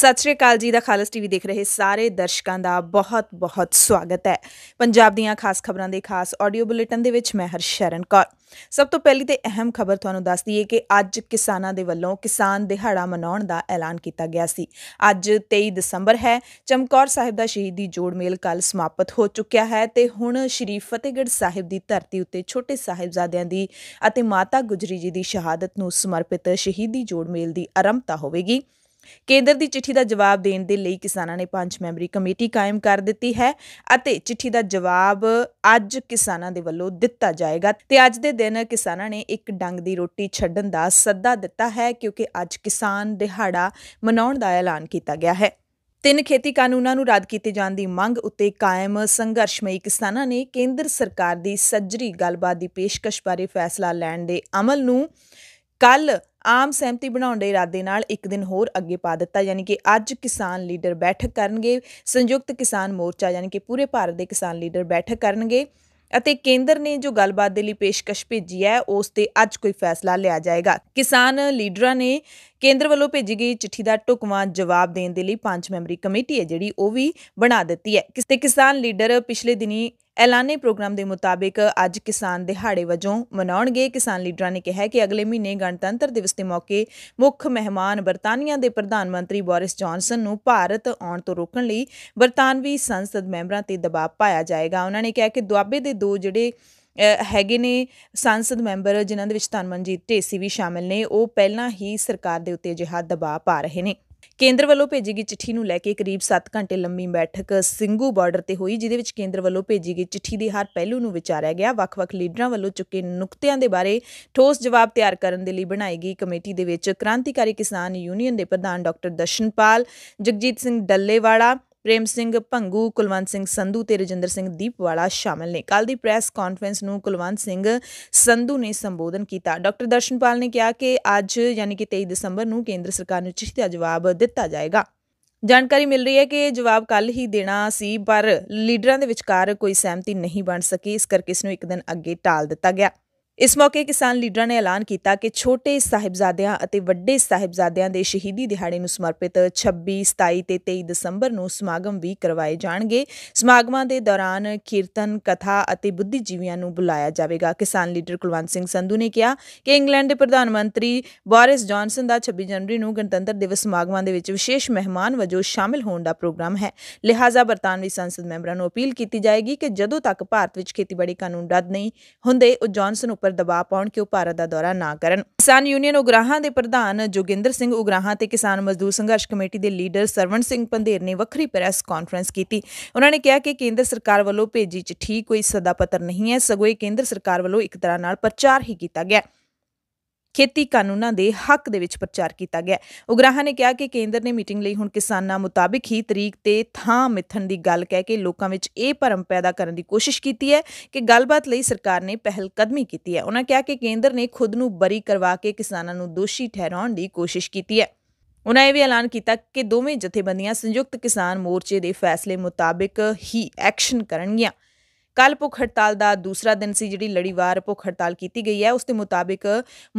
ਸਤਿ ਸ਼੍ਰੀ ਅਕਾਲ ਜੀ ਦਾ ਖਾਲਸ ਟੀਵੀ ਦੇਖ ਰਹੇ ਸਾਰੇ ਦਰਸ਼ਕਾਂ ਦਾ ਬਹੁਤ-ਬਹੁਤ ਸਵਾਗਤ ਹੈ ਪੰਜਾਬ ਦੀਆਂ ਖਾਸ ਖਬਰਾਂ ਦੇ ਖਾਸ ਆਡੀਓ ਬੁਲੇਟਿਨ ਦੇ ਵਿੱਚ ਮੈਂ ਹਰਸ਼ਰਨ ਕੌਰ ਸਭ ਤੋਂ ਪਹਿਲੀ ਤੇ ਅਹਿਮ ਖਬਰ ਤੁਹਾਨੂੰ ਦੱਸ ਦਈਏ ਕਿ ਅੱਜ ਕਿਸਾਨਾਂ ਦੇ ਵੱਲੋਂ ਕਿਸਾਨ ਦਿਹਾੜਾ ਮਨਾਉਣ ਦਾ ਐਲਾਨ ਕੀਤਾ ਗਿਆ ਸੀ ਅੱਜ 23 ਦਸੰਬਰ ਹੈ ਚਮਕੌਰ ਸਾਹਿਬ ਦਾ ਸ਼ਹੀਦੀ ਜੋੜ ਮੇਲ ਕੱਲ ਸਮਾਪਤ ਹੋ ਚੁੱਕਿਆ ਹੈ ਤੇ ਹੁਣ ਸ਼੍ਰੀ ਫਤਿਹਗੜ੍ਹ ਸਾਹਿਬ ਦੀ ਧਰਤੀ ਉੱਤੇ ਛੋਟੇ ਸਾਹਿਬਜ਼ਾਦਿਆਂ ਦੀ ਅਤੇ ਮਾਤਾ ਗੁਜਰੀ ਜੀ ਦੀ ਸ਼ਹਾਦਤ ਨੂੰ ਸਮਰਪਿਤ ਸ਼ਹੀਦੀ ਜੋੜ ਮੇਲ ਦੀ ਆਰੰਭਤਾ ਹੋਵੇਗੀ ਕੇਂਦਰ ਦੀ ਚਿੱਠੀ ਦਾ ਜਵਾਬ ਦੇਣ ਦੇ ਲਈ ਕਿਸਾਨਾਂ ਨੇ ਪੰਜ ਮੈਂਬਰੀ ਕਮੇਟੀ ਕਾਇਮ ਕਰ ਦਿੱਤੀ ਹੈ ਅਤੇ ਚਿੱਠੀ ਦਾ ਜਵਾਬ ਅੱਜ ਕਿਸਾਨਾਂ ਦੇ ਵੱਲੋਂ ਦਿੱਤਾ ਜਾਏਗਾ ਤੇ ਅੱਜ ਦੇ ਦਿਨ ਕਿਸਾਨਾਂ ਨੇ ਇੱਕ ਡੰਗ ਦੀ ਰੋਟੀ ਛੱਡਣ ਦਾ ਸੱਦਾ ਦਿੱਤਾ ਹੈ ਕਿਉਂਕਿ ਅੱਜ ਕਿਸਾਨ ਦਿਹਾੜਾ ਮਨਾਉਣ ਦਾ ਐਲਾਨ ਕੀਤਾ ਗਿਆ ਹੈ ਤਿੰਨ ਖੇਤੀ ਕਾਨੂੰਨਾਂ ਨੂੰ ਰੱਦ ਕੀਤੇ ਜਾਣ ਦੀ ਮੰਗ ਉੱਤੇ ਕਾਇਮ ਸੰਘਰਸ਼ਮਈ ਕਿਸਾਨਾਂ ਨੇ ਕੇਂਦਰ ਸਰਕਾਰ ਦੀ ਸੱਜਰੀ ਗੱਲਬਾਤ ਦੀ ਪੇਸ਼ਕਸ਼ ਬਾਰੇ ਫੈਸਲਾ ਲੈਣ ਦੇ ਅਮਲ ਨੂੰ ਕੱਲ ਆਮ ਸਹਿਮਤੀ ਬਣਾਉਣ ਦੇ ਇਰਾਦੇ ਨਾਲ ਇੱਕ ਦਿਨ ਹੋਰ ਅੱਗੇ ਪਾ ਦਿੱਤਾ ਯਾਨੀ ਕਿ ਅੱਜ ਕਿਸਾਨ ਲੀਡਰ ਬੈਠਕ ਕਰਨਗੇ ਸੰਯੁਕਤ ਕਿਸਾਨ ਮੋਰਚਾ ਯਾਨੀ ਕਿ ਪੂਰੇ ਭਾਰਤ ਦੇ ਕਿਸਾਨ ਲੀਡਰ ਬੈਠਕ ਕਰਨਗੇ ਅਤੇ ਕੇਂਦਰ ਨੇ ਜੋ ਗੱਲਬਾਤ ਦੇ ਲਈ ਪੇਸ਼ਕਸ਼ ਭੇਜੀ ਹੈ ਉਸ ਤੇ ਅੱਜ ਕੋਈ ਫੈਸਲਾ ਲਿਆ ਜਾਏਗਾ ਕਿਸਾਨ ਲੀਡਰਾਂ ਨੇ ਕੇਂਦਰ ਵੱਲੋਂ ਭੇਜੀ ਗਈ ਚਿੱਠੀ ਦਾ ਟੁਕਵਾਂ ਜਵਾਬ ਦੇਣ ਦੇ ਲਈ ਪੰਜ ਮੈਂਬਰੀ ਕਮੇਟੀ ਹੈ ਜਿਹੜੀ ਉਹ ਵੀ ਬਣਾ ਦਿੱਤੀ ਹੈ ਕਿਸੇ ਕਿਸਾਨ ਲੀਡਰ ਪਿਛਲੇ ਦਿਨੀ ਐਲਾਨੇ ਪ੍ਰੋਗਰਾਮ ਦੇ ਮੁਤਾਬਿਕ ਅੱਜ ਕਿਸਾਨ ਦਿਹਾੜੇ ਵਜੋਂ ਮਨਾਉਣਗੇ ਕਿਸਾਨ ਲੀਡਰਾਂ ਨੇ ਕਿਹਾ ਕਿ ਅਗਲੇ ਮਹੀਨੇ ਗਣਤੰਤਰ ਦਿਵਸ ਦੇ ਮੌਕੇ ਮੁੱਖ ਮਹਿਮਾਨ ਬਰਤਾਨੀਆ ਦੇ ਪ੍ਰਧਾਨ ਮੰਤਰੀ ਬੋਰਿਸ ਜੌਨਸਨ ਨੂੰ ਭਾਰਤ ਆਉਣ ਤੋਂ ਰੋਕਣ ਲਈ ਬਰਤਾਨਵੀ ਸੰਸਦ ਮੈਂਬਰਾਂ ਤੇ ਦਬਾਅ ਪਾਇਆ ਜਾਏਗਾ ਉਹਨਾਂ ਨੇ ਕਿਹਾ ਕਿ ਦੁਆਬੇ ਦੇ ਦੋ ਜਿਹੜੇ ਹੈਗੇ ਨੇ ਸੰਸਦ ਮੈਂਬਰ ਜਿਨ੍ਹਾਂ ਦੇ ਵਿੱਚ ਧਨਮਨਜੀਤ ਢੇਸੀ ਵੀ ਸ਼ਾਮਿਲ ਨੇ ਉਹ ਪਹਿਲਾਂ ਹੀ ਸਰਕਾਰ ਦੇ ਉੱਤੇ ਜਿਹੜਾ ਦਬਾਅ ਪਾ ਰਹੇ ਨੇ ਕੇਂਦਰ ਵੱਲੋਂ ਭੇਜੀ ਗਈ ਚਿੱਠੀ ਨੂੰ ਲੈ ਕੇ ਕਰੀਬ 7 ਘੰਟੇ ਲੰਮੀ ਬੈਠਕ ਸਿੰਘੂ ਬਾਰਡਰ ਤੇ ਹੋਈ ਜਿਦੇ ਵਿੱਚ ਕੇਂਦਰ ਵੱਲੋਂ ਭੇਜੀ ਗਈ ਚਿੱਠੀ ਦੇ ਹਰ ਪਹਿਲੂ ਨੂੰ ਵਿਚਾਰਿਆ ਗਿਆ ਵੱਖ-ਵੱਖ ਲੀਡਰਾਂ ਵੱਲੋਂ ਚੁੱਕੇ ਨੁਕਤਿਆਂ ਦੇ ਬਾਰੇ ਠੋਸ ਜਵਾਬ ਤਿਆਰ ਕਰਨ ਦੇ ਲਈ ਬਣਾਈ ਗਈ ਕਮੇਟੀ ਦੇ ਵਿੱਚ ਕ੍ਰਾਂਤੀਕਾਰੀ ਕਿਸਾਨ ਯੂਨੀਅਨ ਦੇ ਪ੍ਰਧਾਨ ਡਾਕਟਰ ਦਸ਼ਨਪਾਲ ਜਗਜੀਤ ਸਿੰਘ ਡੱਲੇਵਾਲਾ ਪ੍ਰੇਮ ਸਿੰਘ ਭੰਗੂ ਕੁਲਵੰਤ ਸਿੰਘ ਸੰਧੂ ਤੇ ਰਜਿੰਦਰ ਸਿੰਘ ਦੀਪਵਾਲਾ ਸ਼ਾਮਲ ਨੇ ਕੱਲ ਦੀ ਪ੍ਰੈਸ ਕਾਨਫਰੰਸ ਨੂੰ ਕੁਲਵੰਤ ਸਿੰਘ ਸੰਧੂ ਨੇ ਸੰਬੋਧਨ ਕੀਤਾ ਡਾਕਟਰ ਦਰਸ਼ਨਪਾਲ ਨੇ ਕਿਹਾ ਕਿ ਅੱਜ ਯਾਨੀ ਕਿ 23 ਦਸੰਬਰ ਨੂੰ ਕੇਂਦਰ ਸਰਕਾਰ ਨੂੰ ਚਿੱਠੀ ਦਾ ਜਵਾਬ ਦਿੱਤਾ ਜਾਏਗਾ ਜਾਣਕਾਰੀ ਮਿਲ ਰਹੀ ਹੈ ਕਿ ਜਵਾਬ ਕੱਲ ਹੀ ਦੇਣਾ ਸੀ ਪਰ ਲੀਡਰਾਂ ਦੇ ਵਿਚਕਾਰ ਕੋਈ ਸਹਿਮਤੀ ਨਹੀਂ ਬਣ ਸਕੀ ਇਸ ਕਰਕੇ ਇਸ ਨੂੰ ਇੱਕ ਦਿਨ ਅੱਗੇ ਟਾਲ ਦਿੱਤਾ ਗਿਆ ਇਸ ਮੌਕੇ ਕਿਸਾਨ ਲੀਡਰਾਂ ਨੇ ਐਲਾਨ ਕੀਤਾ ਕਿ ਛੋਟੇ ਸਾਹਿਬਜ਼ਾਦਿਆਂ ਅਤੇ ਵੱਡੇ ਸਾਹਿਬਜ਼ਾਦਿਆਂ ਦੇ ਸ਼ਹੀਦੀ ਦਿਹਾੜੇ ਨੂੰ ਸਮਰਪਿਤ 26, 27 ਤੇ 23 ਦਸੰਬਰ ਨੂੰ ਸਮਾਗਮ ਵੀ ਕਰਵਾਏ ਜਾਣਗੇ ਸਮਾਗਮਾਂ ਦੇ ਦੌਰਾਨ ਕੀਰਤਨ ਕਥਾ ਅਤੇ ਬੁੱਧੀਜੀਵੀਆਂ ਨੂੰ ਬੁਲਾਇਆ ਜਾਵੇਗਾ ਕਿਸਾਨ ਲੀਡਰ ਕੁਲਵੰਤ ਸਿੰਘ ਸੰਧੂ ਨੇ ਕਿਹਾ ਕਿ ਇੰਗਲੈਂਡ ਦੇ ਪ੍ਰਧਾਨ ਮੰਤਰੀ ਬੋਰਿਸ ਜੌਨਸਨ ਦਾ 26 ਜਨਵਰੀ ਨੂੰ ਗਣਤੰਤਰ ਦਿਵਸ ਸਮਾਗਮਾਂ ਦੇ ਵਿੱਚ ਵਿਸ਼ੇਸ਼ ਮਹਿਮਾਨ ਵਜੋਂ ਸ਼ਾਮਿਲ ਹੋਣ ਦਾ ਪ੍ਰੋਗਰਾਮ ਹੈ ਲਿਹਾਜ਼ਾ ਬਰਤਾਨਵੀ ਸੰਸਦ ਮੈਂਬਰਾਂ ਨੂੰ ਅਪੀਲ ਕੀਤੀ ਜਾਏਗੀ ਕਿ ਜਦੋਂ ਤੱਕ ਭਾਰਤ ਵਿੱਚ ਖੇਤੀਬਾੜੀ ਕਾਨੂੰਨ ਰੱਦ ਨਹੀਂ ਹੁੰਦੇ ਉਹ ਜੌਨਸਨ ਉੱਪਰ ਉੱਪਰ ਦਬਾਅ ਪਾਉਣ ਕਿ ਉਹ ਭਾਰਤ ਦਾ ਦੌਰਾ ਨਾ ਕਰਨ ਕਿਸਾਨ ਯੂਨੀਅਨ ਉਗਰਾਹਾਂ ਦੇ ਪ੍ਰਧਾਨ ਜੋਗਿੰਦਰ ਸਿੰਘ ਉਗਰਾਹਾਂ ਤੇ ਕਿਸਾਨ ਮਜ਼ਦੂਰ ਸੰਘਰਸ਼ ਕਮੇਟੀ ਦੇ ਲੀਡਰ ਸਰਵਣ ਸਿੰਘ ਪੰਧੇਰ ਨੇ ਵੱਖਰੀ ਪ੍ਰੈਸ ਕਾਨਫਰੰਸ ਕੀਤੀ ਉਹਨਾਂ ਨੇ ਕਿਹਾ ਕਿ ਕੇਂਦਰ ਸਰਕਾਰ ਵੱਲੋਂ ਭੇਜੀ ਚਿੱਠੀ ਕੋਈ ਸਦਾ ਪੱਤਰ ਨਹੀਂ ਹੈ ਸਗੋਂ ਇਹ ਕੇਂਦਰ ਸਰਕਾਰ ਵੱਲੋਂ ਇੱਕ ਤਰ੍ਹਾਂ ਨਾਲ ਪ੍ਰਚਾਰ ਹੀ ਕੀਤਾ ਗਿਆ ਹੈ ਖੇਤੀ ਕਾਨੂੰਨਾਂ ਦੇ ਹੱਕ ਦੇ ਵਿੱਚ ਪ੍ਰਚਾਰ ਕੀਤਾ ਗਿਆ ਉਗਰਾਹਾਂ ਨੇ ਕਿਹਾ ਕਿ ਕੇਂਦਰ ਨੇ ਮੀਟਿੰਗ ਲਈ ਹੁਣ ਕਿਸਾਨਾਂ ਮੁਤਾਬਿਕ ਹੀ ਤਰੀਕ ਤੇ ਥਾਂ ਮਿੱਥਣ ਦੀ ਗੱਲ ਕਹਿ ਕੇ ਲੋਕਾਂ ਵਿੱਚ ਇਹ ਭਰਮ ਪੈਦਾ ਕਰਨ ਦੀ ਕੋਸ਼ਿਸ਼ ਕੀਤੀ ਹੈ ਕਿ ਗੱਲਬਾਤ ਲਈ ਸਰਕਾਰ ਨੇ ਪਹਿਲ ਕਦਮੀ ਕੀਤੀ ਹੈ ਉਹਨਾਂ ਕਿਹਾ ਕਿ ਕੇਂਦਰ ਨੇ ਖੁਦ ਨੂੰ ਬਰੀ ਕਰਵਾ ਕੇ ਕਿਸਾਨਾਂ ਨੂੰ ਦੋਸ਼ੀ ਠਹਿਰਾਉਣ ਦੀ ਕੋਸ਼ਿਸ਼ ਕੀਤੀ ਹੈ ਉਹਨਾਂ ਇਹ ਵੀ ਐਲਾਨ ਕੀਤਾ ਕਿ ਦੋਵੇਂ ਜਥੇਬੰਦੀਆਂ ਸੰਯੁਕਤ ਕਿਸਾਨ ਮੋਰਚੇ ਦੇ ਫੈਸਲੇ ਮੁਤਾਬਿਕ ਹੀ ਐਕਸ਼ਨ ਕਰਨਗੀਆਂ ਕੱਲ ਭੁੱਖ ਹੜਤਾਲ ਦਾ ਦੂਸਰਾ ਦਿਨ ਸੀ ਜਿਹੜੀ ਲੜੀਵਾਰ ਭੁੱਖ ਹੜਤਾਲ ਕੀਤੀ ਗਈ ਹੈ ਉਸ ਦੇ ਮੁਤਾਬਿਕ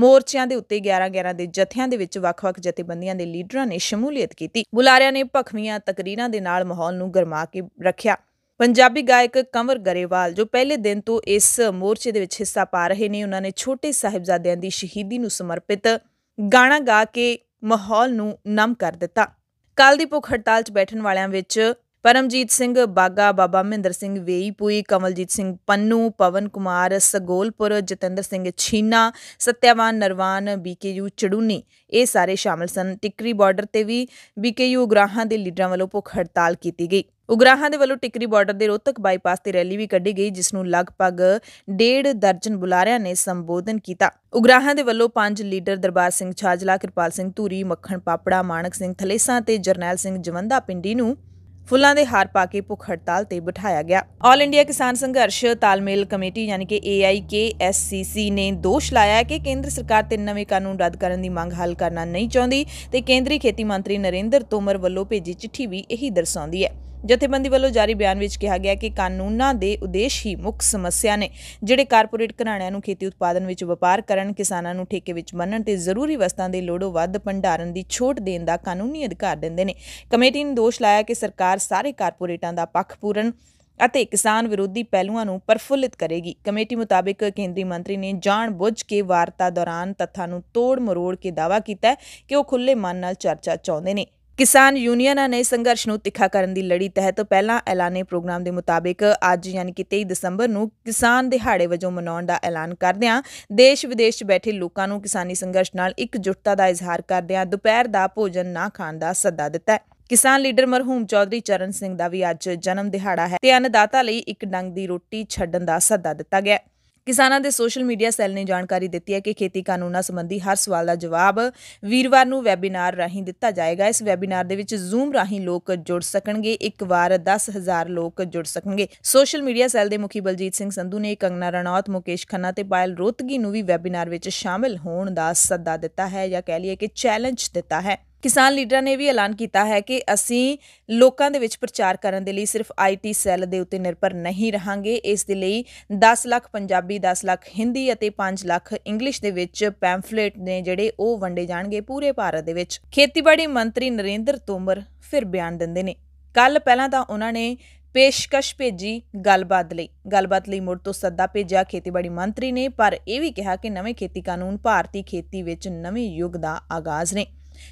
ਮੋਰਚਿਆਂ ਦੇ ਉੱਤੇ 11-11 ਦੇ ਜਥਿਆਂ ਦੇ ਵਿੱਚ ਵੱਖ-ਵੱਖ ਜਥੇਬੰਦੀਆਂ ਦੇ ਲੀਡਰਾਂ ਨੇ ਸ਼ਮੂਲੀਅਤ ਕੀਤੀ ਬੁਲਾਰਿਆਂ ਨੇ ਭਖਵੀਆਂ ਤਕਰੀਰਾਂ ਦੇ ਨਾਲ ਮਾਹੌਲ ਨੂੰ ਗਰਮਾ ਕੇ ਰੱਖਿਆ ਪੰਜਾਬੀ ਗਾਇਕ ਕੰਵਰ ਗਰੇਵਾਲ ਜੋ ਪਹਿਲੇ ਦਿਨ ਤੋਂ ਇਸ ਮੋਰਚੇ ਦੇ ਵਿੱਚ ਹਿੱਸਾ ਪਾ ਰਹੇ ਨੇ ਉਹਨਾਂ ਨੇ ਛੋਟੇ ਸਾਹਿਬਜ਼ਾਦਿਆਂ ਦੀ ਸ਼ਹੀਦੀ ਨੂੰ ਸਮਰਪਿਤ ਗਾਣਾ ਗਾ ਕੇ ਮਾਹੌਲ ਨੂੰ ਨਮ ਕਰ ਦਿੱਤਾ ਕੱਲ ਦੀ ਭੁੱਖ ਹੜਤਾਲ 'ਚ ਬੈਠਣ ਵਾਲਿਆਂ ਵਿੱਚ ਪਰਮਜੀਤ ਸਿੰਘ ਬਾਗਾ ਬਾਬਾ ਮਹਿੰਦਰ ਸਿੰਘ ਵੇਈਪੂਈ ਕਮਲਜੀਤ ਸਿੰਘ ਪੰਨੂ ਪਵਨ ਕੁਮਾਰ ਸਗੋਲਪੁਰ ਜਤਿੰਦਰ ਸਿੰਘ ਛੀਨਾ ਸਤਿਆਵਾਨ ਨਰਵਾਨ ਬੀਕੇਯੂ ਚੜੂਨੀ ਇਹ ਸਾਰੇ ਸ਼ਾਮਲ ਸਨ ਟਿਕਰੀ ਬਾਰਡਰ ਤੇ ਵੀ ਬੀਕੇਯੂ ਉਗਰਾਹਾਂ ਦੇ ਲੀਡਰਾਂ ਵੱਲੋਂ ਭੁੱਖ ਹੜਤਾਲ ਕੀਤੀ ਗਈ ਉਗਰਾਹਾਂ ਦੇ ਵੱਲੋਂ ਟਿਕਰੀ ਬਾਰਡਰ ਦੇ ਰੋਤਕ ਬਾਈਪਾਸ ਤੇ ਰੈਲੀ ਵੀ ਕੱਢੀ ਗਈ ਜਿਸ ਨੂੰ ਲਗਭਗ ਡੇਢ ਦਰਜਨ ਬੁਲਾਰਿਆਂ ਨੇ ਸੰਬੋਧਨ ਕੀਤਾ ਉਗਰਾਹਾਂ ਦੇ ਵੱਲੋਂ ਪੰਜ ਲੀਡਰ ਦਰਬਾਰ ਸਿੰਘ ਛਾਜਲਾ ਕਿਰਪਾਲ ਸਿੰਘ ਧੂਰੀ ਮੱਖਣ ਪਾਪੜਾ ਮਾਨਕ ਸਿੰਘ ਥਲੇਸਾ ਤੇ ਜਰਨੈਲ ਸਿੰਘ ਜਵੰਦਾ ਪਿੰਡੀ ਨੂੰ ਫੁੱਲਾਂ ਦੇ ਹਾਰ ਪਾ ਕੇ ਭੁੱਖ ਹੜਤਾਲ ਤੇ ਬਿਠਾਇਆ ਗਿਆ ਆਲ ਇੰਡੀਆ ਕਿਸਾਨ ਸੰਘਰਸ਼ ਤਾਲਮੇਲ ਕਮੇਟੀ ਯਾਨੀ ਕਿ AIKSCC ਨੇ ਦੋਸ਼ ਲਾਇਆ ਹੈ ਕਿ ਕੇਂਦਰ ਸਰਕਾਰ ਤੇ ਨਵੇਂ ਕਾਨੂੰਨ ਰੱਦ ਕਰਨ ਦੀ ਮੰਗ ਹੱਲ ਕਰਨਾ ਨਹੀਂ ਚਾਹੁੰਦੀ ਤੇ ਕੇਂਦਰੀ ਖੇਤੀ ਮੰਤਰੀ ਨਰਿੰਦਰ ਤੋਮਰ ਵੱਲੋਂ ਭੇਜੀ ਚਿੱਠੀ ਵੀ ਇਹੀ ਦਰਸਾਉਂਦੀ ਹੈ ਜਥੇਬੰਦੀ ਵੱਲੋਂ ਜਾਰੀ ਬਿਆਨ ਵਿੱਚ ਕਿਹਾ ਗਿਆ ਕਿ ਕਾਨੂੰਨਾਂ ਦੇ ਉਦੇਸ਼ ਹੀ ਮੁੱਖ ਸਮੱਸਿਆ ਨੇ ਜਿਹੜੇ ਕਾਰਪੋਰੇਟ ਘਰਾਣਿਆਂ ਨੂੰ ਖੇਤੀ ਉਤਪਾਦਨ ਵਿੱਚ ਵਪਾਰ ਕਰਨ ਕਿਸਾਨਾਂ ਨੂੰ ਠੇਕੇ ਵਿੱਚ ਮੰਨਣ ਤੇ ਜ਼ਰੂਰੀ ਵਸਤਾਂ ਦੇ ਲੋੜੋਂ ਵੱਧ ਭੰਡਾਰਨ ਦੀ ਛੋਟ ਦੇਣ ਦਾ ਕਾਨੂੰਨੀ ਅਧਿਕਾਰ ਦਿੰਦੇ ਨੇ ਕਮੇਟੀ ਨੇ ਦੋਸ਼ ਲਾਇਆ ਕਿ ਸਰਕਾਰ ਸਾਰੇ ਕਾਰਪੋਰੇਟਾਂ ਦਾ ਪੱਖਪੂਰਨ ਅਤੇ ਕਿਸਾਨ ਵਿਰੋਧੀ ਪਹਿਲੂਆਂ ਨੂੰ ਪਰਫੁੱਲਿਤ ਕਰੇਗੀ ਕਮੇਟੀ ਮੁਤਾਬਕ ਕੇਂਦਰੀ ਮੰਤਰੀ ਨੇ ਜਾਣ ਬੁੱਝ ਕੇ ਵਾਰਤਾ ਦੌਰਾਨ ਤੱਥਾਂ ਨੂੰ ਤੋੜ ਮਰੋੜ ਕੇ ਦਾਵਾ ਕੀਤਾ ਕਿ ਉਹ ਖੁੱਲੇ ਮਨ ਨਾਲ ਚਰਚਾ ਚਾਹੁੰਦੇ ਨੇ ਕਿਸਾਨ ਯੂਨੀਅਨਾਂ ਨੇ ਸੰਘਰਸ਼ ਨੂੰ ਤਿੱਖਾ ਕਰਨ ਦੀ ਲੜੀ ਤਹਿਤ ਪਹਿਲਾਂ ਐਲਾਨੇ ਪ੍ਰੋਗਰਾਮ ਦੇ ਮੁਤਾਬਿਕ ਅੱਜ ਯਾਨੀ ਕਿ 23 ਦਸੰਬਰ ਨੂੰ ਕਿਸਾਨ ਦਿਹਾੜੇ ਵਜੋਂ ਮਨਾਉਣ ਦਾ ਐਲਾਨ ਕਰਦਿਆਂ ਦੇਸ਼ ਵਿਦੇਸ਼ 'ਚ ਬੈਠੇ ਲੋਕਾਂ ਨੂੰ ਕਿਸਾਨੀ ਸੰਘਰਸ਼ ਨਾਲ ਇਕਜੁੱਟਤਾ ਦਾ ਇਜ਼ਹਾਰ ਕਰਦਿਆਂ ਦੁਪਹਿਰ ਦਾ ਭੋਜਨ ਨਾ ਖਾਣ ਦਾ ਸੱਦਾ ਦਿੱਤਾ ਹੈ ਕਿਸਾਨ ਲੀਡਰ ਮਰਹੂਮ ਚੌਧਰੀ ਚਰਨ ਸਿੰਘ ਦਾ ਵੀ ਅੱਜ ਜਨਮ ਦਿਹਾੜਾ ਹੈ ਤੇ ਅੰਨਦਾਤਾ ਲਈ ਇੱਕ ਡੰਗ ਦੀ ਰੋਟੀ ਛੱਡਣ ਦਾ ਸੱਦਾ ਦਿੱਤਾ ਗਿਆ ਹੈ ਕਿਸਾਨਾਂ ਦੇ ਸੋਸ਼ਲ ਮੀਡੀਆ ਸੈੱਲ ਨੇ ਜਾਣਕਾਰੀ ਦਿੱਤੀ ਹੈ ਕਿ ਖੇਤੀ ਕਾਨੂੰਨਾਂ ਸੰਬੰਧੀ ਹਰ ਸਵਾਲ ਦਾ ਜਵਾਬ ਵੀਰਵਾਰ ਨੂੰ ਵੈਬੀਨਾਰ ਰਾਹੀਂ ਦਿੱਤਾ ਜਾਏਗਾ ਇਸ ਵੈਬੀਨਾਰ ਦੇ ਵਿੱਚ ਜ਼ੂਮ ਰਾਹੀਂ ਲੋਕ ਜੁੜ ਸਕਣਗੇ ਇੱਕ ਵਾਰ 10000 ਲੋਕ ਜੁੜ ਸਕਣਗੇ ਸੋਸ਼ਲ ਮੀਡੀਆ ਸੈੱਲ ਦੇ ਮੁਖੀ ਬਲਜੀਤ ਸਿੰਘ ਸੰਧੂ ਨੇ ਕੰਗਨਾ ਰਣੌਤ ਮੁਕੇਸ਼ ਖੰਨਾ ਤੇ ਪਾਇਲ ਰੋਤਗੀ ਨੂੰ ਵੀ ਵੈਬੀਨਾਰ ਵਿੱਚ ਸ਼ਾਮਿਲ ਹੋਣ ਦਾ ਸੱਦਾ ਦਿੱਤਾ ਹੈ ਜਾਂ ਕਹਿ ਲਈਏ ਕਿ ਚੈਲੰਜ ਦਿੱਤਾ ਹੈ ਕਿਸਾਨ ਲੀਡਰਾਂ ਨੇ ਵੀ ਐਲਾਨ ਕੀਤਾ ਹੈ ਕਿ ਅਸੀਂ ਲੋਕਾਂ ਦੇ ਵਿੱਚ ਪ੍ਰਚਾਰ ਕਰਨ ਦੇ ਲਈ ਸਿਰਫ ਆਈਟੀ ਸੈੱਲ ਦੇ ਉੱਤੇ ਨਿਰਭਰ ਨਹੀਂ ਰਹਾਂਗੇ ਇਸ ਦੇ ਲਈ 10 ਲੱਖ ਪੰਜਾਬੀ 10 ਲੱਖ ਹਿੰਦੀ ਅਤੇ 5 ਲੱਖ ਇੰਗਲਿਸ਼ ਦੇ ਵਿੱਚ ਪੈਂਫਲੇਟ ਨੇ ਜਿਹੜੇ ਉਹ ਵੰਡੇ ਜਾਣਗੇ ਪੂਰੇ ਭਾਰਤ ਦੇ ਵਿੱਚ ਖੇਤੀਬਾੜੀ ਮੰਤਰੀ ਨਰਿੰਦਰ ਤੋਮਰ ਫਿਰ ਬਿਆਨ ਦਿੰਦੇ ਨੇ ਕੱਲ ਪਹਿਲਾਂ ਤਾਂ ਉਹਨਾਂ ਨੇ ਪੇਸ਼ਕਸ਼ ਭੇਜੀ ਗੱਲਬਾਤ ਲਈ ਗੱਲਬਾਤ ਲਈ ਮੁੜ ਤੋਂ ਸੱਦਾ ਭੇਜਿਆ ਖੇਤੀਬਾੜੀ ਮੰਤਰੀ ਨੇ ਪਰ ਇਹ ਵੀ ਕਿਹਾ ਕਿ ਨਵੇਂ ਖੇਤੀ ਕਾਨੂੰਨ ਭਾਰਤੀ ਖੇਤੀ ਵਿੱਚ ਨਵੇਂ ਯੁੱਗ ਦਾ ਆਗਾਜ਼ ਨੇ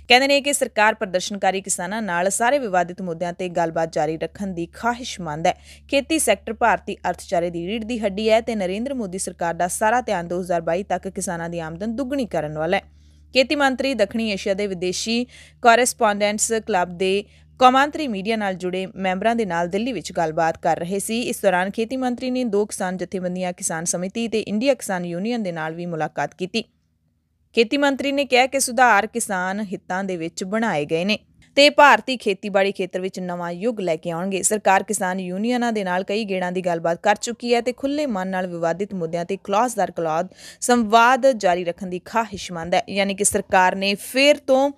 ਕਹਿੰਦੇ ਨੇ ਕਿ ਸਰਕਾਰ ਪ੍ਰਦਰਸ਼ਨਕਾਰੀ ਕਿਸਾਨਾਂ ਨਾਲ ਸਾਰੇ ਵਿਵਾਦਿਤ ਮੁੱਦਿਆਂ ਤੇ ਗੱਲਬਾਤ ਜਾਰੀ ਰੱਖਣ ਦੀ ਖਾਹਿਸ਼ਮੰਦ ਹੈ ਖੇਤੀ ਸੈਕਟਰ ਭਾਰਤੀ ਅਰਥਚਾਰੇ ਦੀ ਰੀੜ ਦੀ ਹੱਡੀ ਹੈ ਤੇ ਨਰਿੰਦਰ ਮੋਦੀ ਸਰਕਾਰ ਦਾ ਸਾਰਾ ਧਿਆਨ 2022 ਤੱਕ ਕਿਸਾਨਾਂ ਦੀ ਆਮਦਨ ਦੁੱਗਣੀ ਕਰਨ ਵਾਲਾ ਹੈ ਖੇਤੀ ਮੰਤਰੀ ਦੱਖਣੀ ਏਸ਼ੀਆ ਦੇ ਵਿਦੇਸ਼ੀ ਕੋਰੈਸਪੋਂਡੈਂਟਸ ਕਲੱਬ ਦੇ ਕੌਮਾਂਤਰੀ ਮੀਡੀਆ ਨਾਲ ਜੁੜੇ ਮੈਂਬਰਾਂ ਦੇ ਨਾਲ ਦਿੱਲੀ ਵਿੱਚ ਗੱਲਬਾਤ ਕਰ ਰਹੇ ਸੀ ਇਸ ਦੌਰਾਨ ਖੇਤੀ ਮੰਤਰੀ ਨੇ ਦੋ ਕਿਸਾਨ ਜਥੇਬੰਦੀਆਂ ਕਿਸਾਨ ਸਮਿਤੀ ਤੇ ਇੰਡੀਆ ਕਿਸਾਨ ਯੂਨੀਅਨ ਦੇ ਨਾਲ ਵੀ ਮੁਲਾਕਾਤ ਕੀਤੀ ਖੇਤੀ ਮੰਤਰੀ ਨੇ ਕਿਹਾ ਕਿ ਸੁਧਾਰ ਕਿਸਾਨ ਹਿੱਤਾਂ ਦੇ ਵਿੱਚ ਬਣਾਏ ਗਏ ਨੇ ਤੇ ਭਾਰਤੀ ਖੇਤੀਬਾੜੀ ਖੇਤਰ ਵਿੱਚ ਨਵਾਂ ਯੁੱਗ ਲੈ ਕੇ ਆਉਣਗੇ ਸਰਕਾਰ ਕਿਸਾਨ ਯੂਨੀਅਨਾਂ ਦੇ ਨਾਲ ਕਈ ਗੇੜਾਂ ਦੀ ਗੱਲਬਾਤ ਕਰ ਚੁੱਕੀ ਹੈ ਤੇ ਖੁੱਲੇ ਮਨ ਨਾਲ ਵਿਵਾਦਿਤ ਮੁੱਦਿਆਂ ਤੇ ਕਲੌਸ ਦਰ ਕਲੌਸ ਸੰਵਾਦ ਜਾਰੀ ਰੱਖਣ ਦੀ ਖਾਹਿਸ਼ਮੰਦ ਹੈ ਯਾਨੀ ਕਿ ਸਰਕਾਰ ਨੇ ਫੇਰ ਤੋਂ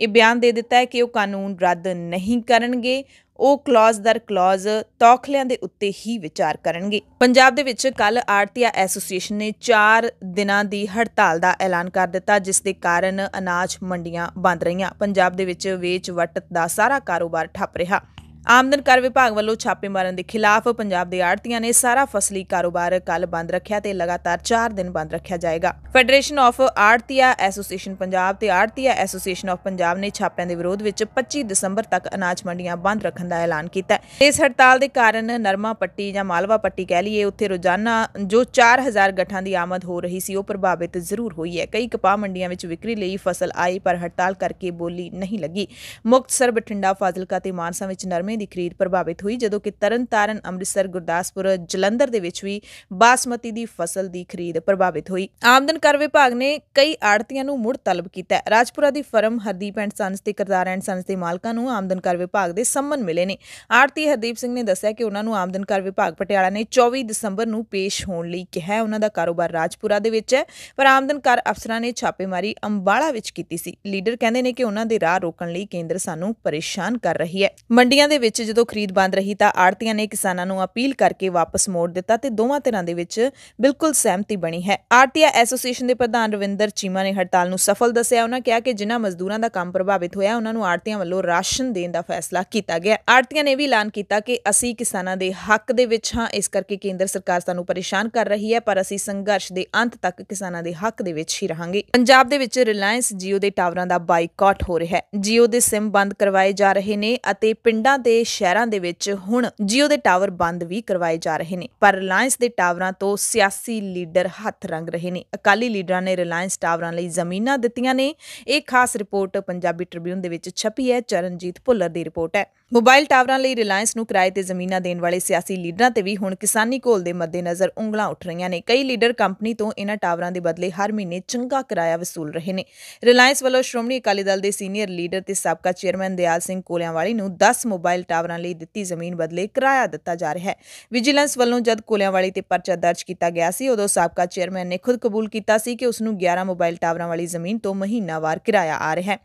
ਇਹ ਬਿਆਨ ਦੇ ਦਿੱਤਾ ਹੈ ਕਿ ਉਹ ਕਾਨੂੰਨ ਰੱਦ ਨਹੀਂ ਕਰਨਗੇ ਉਹ ਕਲੌਜ਼ ਦਰ ਕਲੌਜ਼ ਤੌਖਲਿਆਂ ਦੇ ਉੱਤੇ ਹੀ ਵਿਚਾਰ ਕਰਨਗੇ ਪੰਜਾਬ ਦੇ ਵਿੱਚ ਕੱਲ ਆੜਤੀਆ ਐਸੋਸੀਏਸ਼ਨ ਨੇ 4 ਦਿਨਾਂ ਦੀ ਹੜਤਾਲ ਦਾ ਐਲਾਨ ਕਰ ਦਿੱਤਾ ਜਿਸ ਦੇ ਕਾਰਨ ਅਨਾਜ ਮੰਡੀਆਂ ਬੰਦ ਰਹੀਆਂ ਪੰਜਾਬ ਦੇ ਵਿੱਚ ਵੇਚ ਵਟਤ ਦਾ ਸਾਰਾ ਕਾਰੋਬਾਰ ਠੱਪ ਰਿਹਾ ਆਮਦਨ ਕਰ ਵਿਭਾਗ ਵੱਲੋਂ ਛਾਪੇ ਮਾਰਨ ਦੇ ਖਿਲਾਫ ਪੰਜਾਬ ਦੇ ਆੜਤੀਆਂ ਨੇ ਸਾਰਾ ਫਸਲੀ ਕਾਰੋਬਾਰ ਕੱਲ ਬੰਦ ਰੱਖਿਆ ਤੇ ਲਗਾਤਾਰ 4 ਦਿਨ ਬੰਦ ਰੱਖਿਆ ਜਾਏਗਾ ਫੈਡਰੇਸ਼ਨ ਆਫ ਆੜਤੀਆ ਐਸੋਸੀਏਸ਼ਨ ਪੰਜਾਬ ਤੇ ਆੜਤੀਆ ਐਸੋਸੀਏਸ਼ਨ ਆਫ ਪੰਜਾਬ ਨੇ ਛਾਪਿਆਂ ਦੇ ਵਿਰੋਧ ਵਿੱਚ 25 ਦਸੰਬਰ ਤੱਕ ਅਨਾਜ ਮੰਡੀਆਂ ਬੰਦ ਰੱਖਣ ਦਾ ਐਲਾਨ ਕੀਤਾ ਇਸ ਹੜਤਾਲ ਦੇ ਕਾਰਨ ਨਰਮਾ ਪੱਟੀ ਜਾਂ ਮਾਲਵਾ ਪੱਟੀ ਕਹਿ ਲਈਏ ਉੱਥੇ ਰੋਜ਼ਾਨਾ ਜੋ 4000 ਗੱਠਾਂ ਦੀ ਆਮਦ ਹੋ ਰਹੀ ਸੀ ਉਹ ਪ੍ਰਭਾਵਿਤ ਜ਼ਰੂਰ ਹੋਈ ਹੈ ਕਈ ਕਪਾਹ ਮੰਡੀਆਂ ਵਿੱਚ ਵਿਕਰੀ ਲਈ ਫਸਲ ਆਈ ਪਰ ਹੜਤਾਲ ਕਰਕੇ ਬੋਲੀ ਨਹੀਂ ਲੱਗੀ ਮੁਕਤਸਰ ਬਠਿੰਡਾ ਫਾਜ਼ਿਲਕਾ ਤੇ ਮਾਨਸਾ ਵਿੱਚ ਨਰਮੇ ਦੀ ਖਰੀਦ ਪ੍ਰਭਾਵਿਤ ਹੋਈ ਜਦੋਂ ਕਿ ਤਰਨਤਾਰਨ ਅੰਮ੍ਰਿਤਸਰ ਗੁਰਦਾਸਪੁਰ ਜਲੰਧਰ ਦੇ ਵਿੱਚ ਵੀ ਬਾਸਮਤੀ ਦੀ ਫਸਲ ਦੀ ਖਰੀਦ ਪ੍ਰਭਾਵਿਤ ਹੋਈ ਆਮਦਨ ਕਰ ਵਿਭਾਗ ਨੇ ਕਈ ਆੜਤੀਆਂ ਨੂੰ ਮੁੜ ਤਲਬ ਕੀਤਾ ਰਾਜਪੁਰਾ ਦੀ ਫਰਮ ਹਰਦੀਪ ਐਂਡ ਸੰਸ ਤੇ ਕਰਦਾਰ ਐਂਡ ਸੰਸ ਦੇ ਮਾਲਕਾਂ ਨੂੰ ਆਮਦਨ ਕਰ ਵਿਭਾਗ ਦੇ ਸੰਮਨ ਮਿਲੇ ਨੇ ਆੜਤੀ ਹਰਦੀਪ ਸਿੰਘ ਨੇ ਦੱਸਿਆ ਕਿ ਉਹਨਾਂ ਨੂੰ ਆਮਦਨ ਕਰ ਵਿਭਾਗ ਪਟਿਆਲਾ ਨੇ 24 ਦਸੰਬਰ ਨੂੰ ਪੇਸ਼ ਹੋਣ ਲਈ ਕਿਹਾ ਉਹਨਾਂ ਦਾ ਕਾਰੋਬਾਰ ਰਾਜਪੁਰਾ ਦੇ ਵਿੱਚ ਹੈ ਪਰ ਆਮਦਨ ਕਰ ਅਫਸਰਾਂ ਨੇ ਛਾਪੇਮਾਰੀ ਅੰਬਾਲਾ ਵਿੱਚ ਕੀਤੀ ਸੀ ਲੀਡਰ ਕਹਿੰਦੇ ਨੇ ਕਿ ਉਹਨਾਂ ਦੇ ਰਾਹ ਰੋਕਣ ਲਈ ਕੇਂਦਰ ਸਾਨੂੰ ਪਰੇਸ਼ਾਨ ਕਰ ਰਹੀ ਹੈ ਮੰਡੀਆਂ ਦੇ ਵਿੱਚ ਜਦੋਂ ਖਰੀਦ ਬੰਦ ਰਹੀ ਤਾਂ ਆੜਤੀਆਂ ਨੇ ਕਿਸਾਨਾਂ ਨੂੰ ਅਪੀਲ ਕਰਕੇ ਵਾਪਸ ਮੋੜ ਦਿੱਤਾ ਤੇ ਦੋਵਾਂ ਧਿਰਾਂ ਦੇ ਵਿੱਚ ਬਿਲਕੁਲ ਸਹਿਮਤੀ ਬਣੀ ਹੈ ਆੜਤੀਆ ਐਸੋਸੀਏਸ਼ਨ ਦੇ ਪ੍ਰਧਾਨ ਰਵਿੰਦਰ ਚੀਮਾ ਨੇ ਹੜਤਾਲ ਨੂੰ ਸਫਲ ਦੱਸਿਆ ਉਹਨਾਂ ਕਿਹਾ ਕਿ ਜਿਨ੍ਹਾਂ ਮਜ਼ਦੂਰਾਂ ਦਾ ਕੰਮ ਪ੍ਰਭਾਵਿਤ ਹੋਇਆ ਉਹਨਾਂ ਨੂੰ ਆੜਤੀਆਂ ਵੱਲੋਂ ਰਾਸ਼ਨ ਦੇਣ ਦਾ ਫੈਸਲਾ ਕੀਤਾ ਗਿਆ ਆੜਤੀਆਂ ਨੇ ਵੀ ਐਲਾਨ ਕੀਤਾ ਕਿ ਅਸੀਂ ਕਿਸਾਨਾਂ ਦੇ ਹੱਕ ਦੇ ਵਿੱਚ ਹਾਂ ਇਸ ਕਰਕੇ ਕੇਂਦਰ ਸਰਕਾਰ ਸਾਨੂੰ ਪਰੇਸ਼ਾਨ ਕਰ ਰਹੀ ਹੈ ਪਰ ਅਸੀਂ ਸੰਘਰਸ਼ ਦੇ ਅੰਤ ਤੱਕ ਕਿਸਾਨਾਂ ਦੇ ਹੱਕ ਦੇ ਵਿੱਚ ਹੀ ਰਹਾਂਗੇ ਪੰਜਾਬ ਦੇ ਵਿੱਚ ਰਿਲਾਇੰਸ ਜੀਓ ਦੇ ਟਾਵਰਾਂ ਦਾ ਬਾਈਕਾਟ ਹੋ ਰਿਹਾ ਹੈ ਜੀਓ ਦੇ ਸਿਮ ਬੰਦ ਕਰਵਾਏ ਜਾ ਰਹੇ ਨੇ ਅਤੇ ਪਿੰਡਾਂ ਦੇ ਸ਼ਹਿਰਾਂ ਦੇ ਵਿੱਚ ਹੁਣ Jio ਦੇ ਟਾਵਰ ਬੰਦ ਵੀ ਕਰਵਾਏ ਜਾ ਰਹੇ ਨੇ ਪਰ ਰਿਲਾਇੰਸ ਦੇ ਟਾਵਰਾਂ ਤੋਂ ਸਿਆਸੀ ਲੀਡਰ ਹੱਥ ਰੰਗ ਰਹੇ ਨੇ ਅਕਾਲੀ ਲੀਡਰਾਂ ਨੇ ਰਿਲਾਇੰਸ ਟਾਵਰਾਂ ਲਈ ਜ਼ਮੀਨਾਂ ਦਿੱਤੀਆਂ ਨੇ ਇਹ ਖਾਸ ਰਿਪੋਰਟ ਪੰਜਾਬੀ ਟ੍ਰਿਬਿਊਨ ਦੇ ਵਿੱਚ ਛਪੀ ਹੈ ਚਰਨਜੀਤ ਭੁੱਲਰ ਦੀ ਰਿਪੋਰਟ ਹੈ ਮੋਬਾਈਲ ਟਾਵਰਾਂ ਲਈ ਰਿਲਾਇੰਸ ਨੂੰ ਕਿਰਾਏ ਤੇ ਜ਼ਮੀਨਾਂ ਦੇਣ ਵਾਲੇ ਸਿਆਸੀ ਲੀਡਰਾਂ ਤੇ ਵੀ ਹੁਣ ਕਿਸਾਨੀ ਕੋਲ ਦੇ ਮੱਦੇਨਜ਼ਰ ਉਂਗਲਾਂ ਉੱਠ ਰਹੀਆਂ ਨੇ ਕਈ ਲੀਡਰ ਕੰਪਨੀ ਤੋਂ ਇਹਨਾਂ ਟਾਵਰਾਂ ਦੇ ਬਦਲੇ ਹਰ ਮਹੀਨੇ ਚੰਗਾ ਕਿਰਾਇਆ ਵਸੂਲ ਰਹੇ ਨੇ ਰਿਲਾਇੰਸ ਵੱਲੋਂ ਸ਼੍ਰੋਮਣੀ ਅਕਾਲੀ ਦਲ ਦੇ ਸੀਨੀਅਰ ਲੀਡਰ ਤੇ ਸਾਬਕਾ ਚੇਅਰਮੈਨ ਦਿਆਲ ਸਿੰਘ ਕੋਲਿਆਂਵਾਲੀ ਨੂੰ 10 ਮੋਬਾਈਲ ਟਾਵਰਾਂ ਲਈ ਦਿੱਤੀ ਜ਼ਮੀਨ ਬਦਲੇ ਕਿਰਾਇਆ ਦਿੱਤਾ ਜਾ ਰਿਹਾ ਹੈ ਵਿਜੀਲੈਂਸ ਵੱਲੋਂ ਜਦ ਕੋਲਿਆਂਵਾਲੀ ਤੇ ਪਰਚਾ ਦਰਜ ਕੀਤਾ ਗਿਆ ਸੀ ਉਦੋਂ ਸਾਬਕਾ ਚੇਅਰਮੈਨ ਨੇ ਖੁਦ ਕਬੂਲ ਕੀਤਾ ਸੀ ਕਿ ਉਸ ਨੂੰ 11 ਮੋਬਾਈਲ ਟਾਵਰਾਂ ਵਾਲੀ ਜ਼ਮੀਨ ਤੋਂ ਮਹੀਨਾਵਾਰ ਕਿਰਾਇਆ ਆ ਰਿਹਾ ਹੈ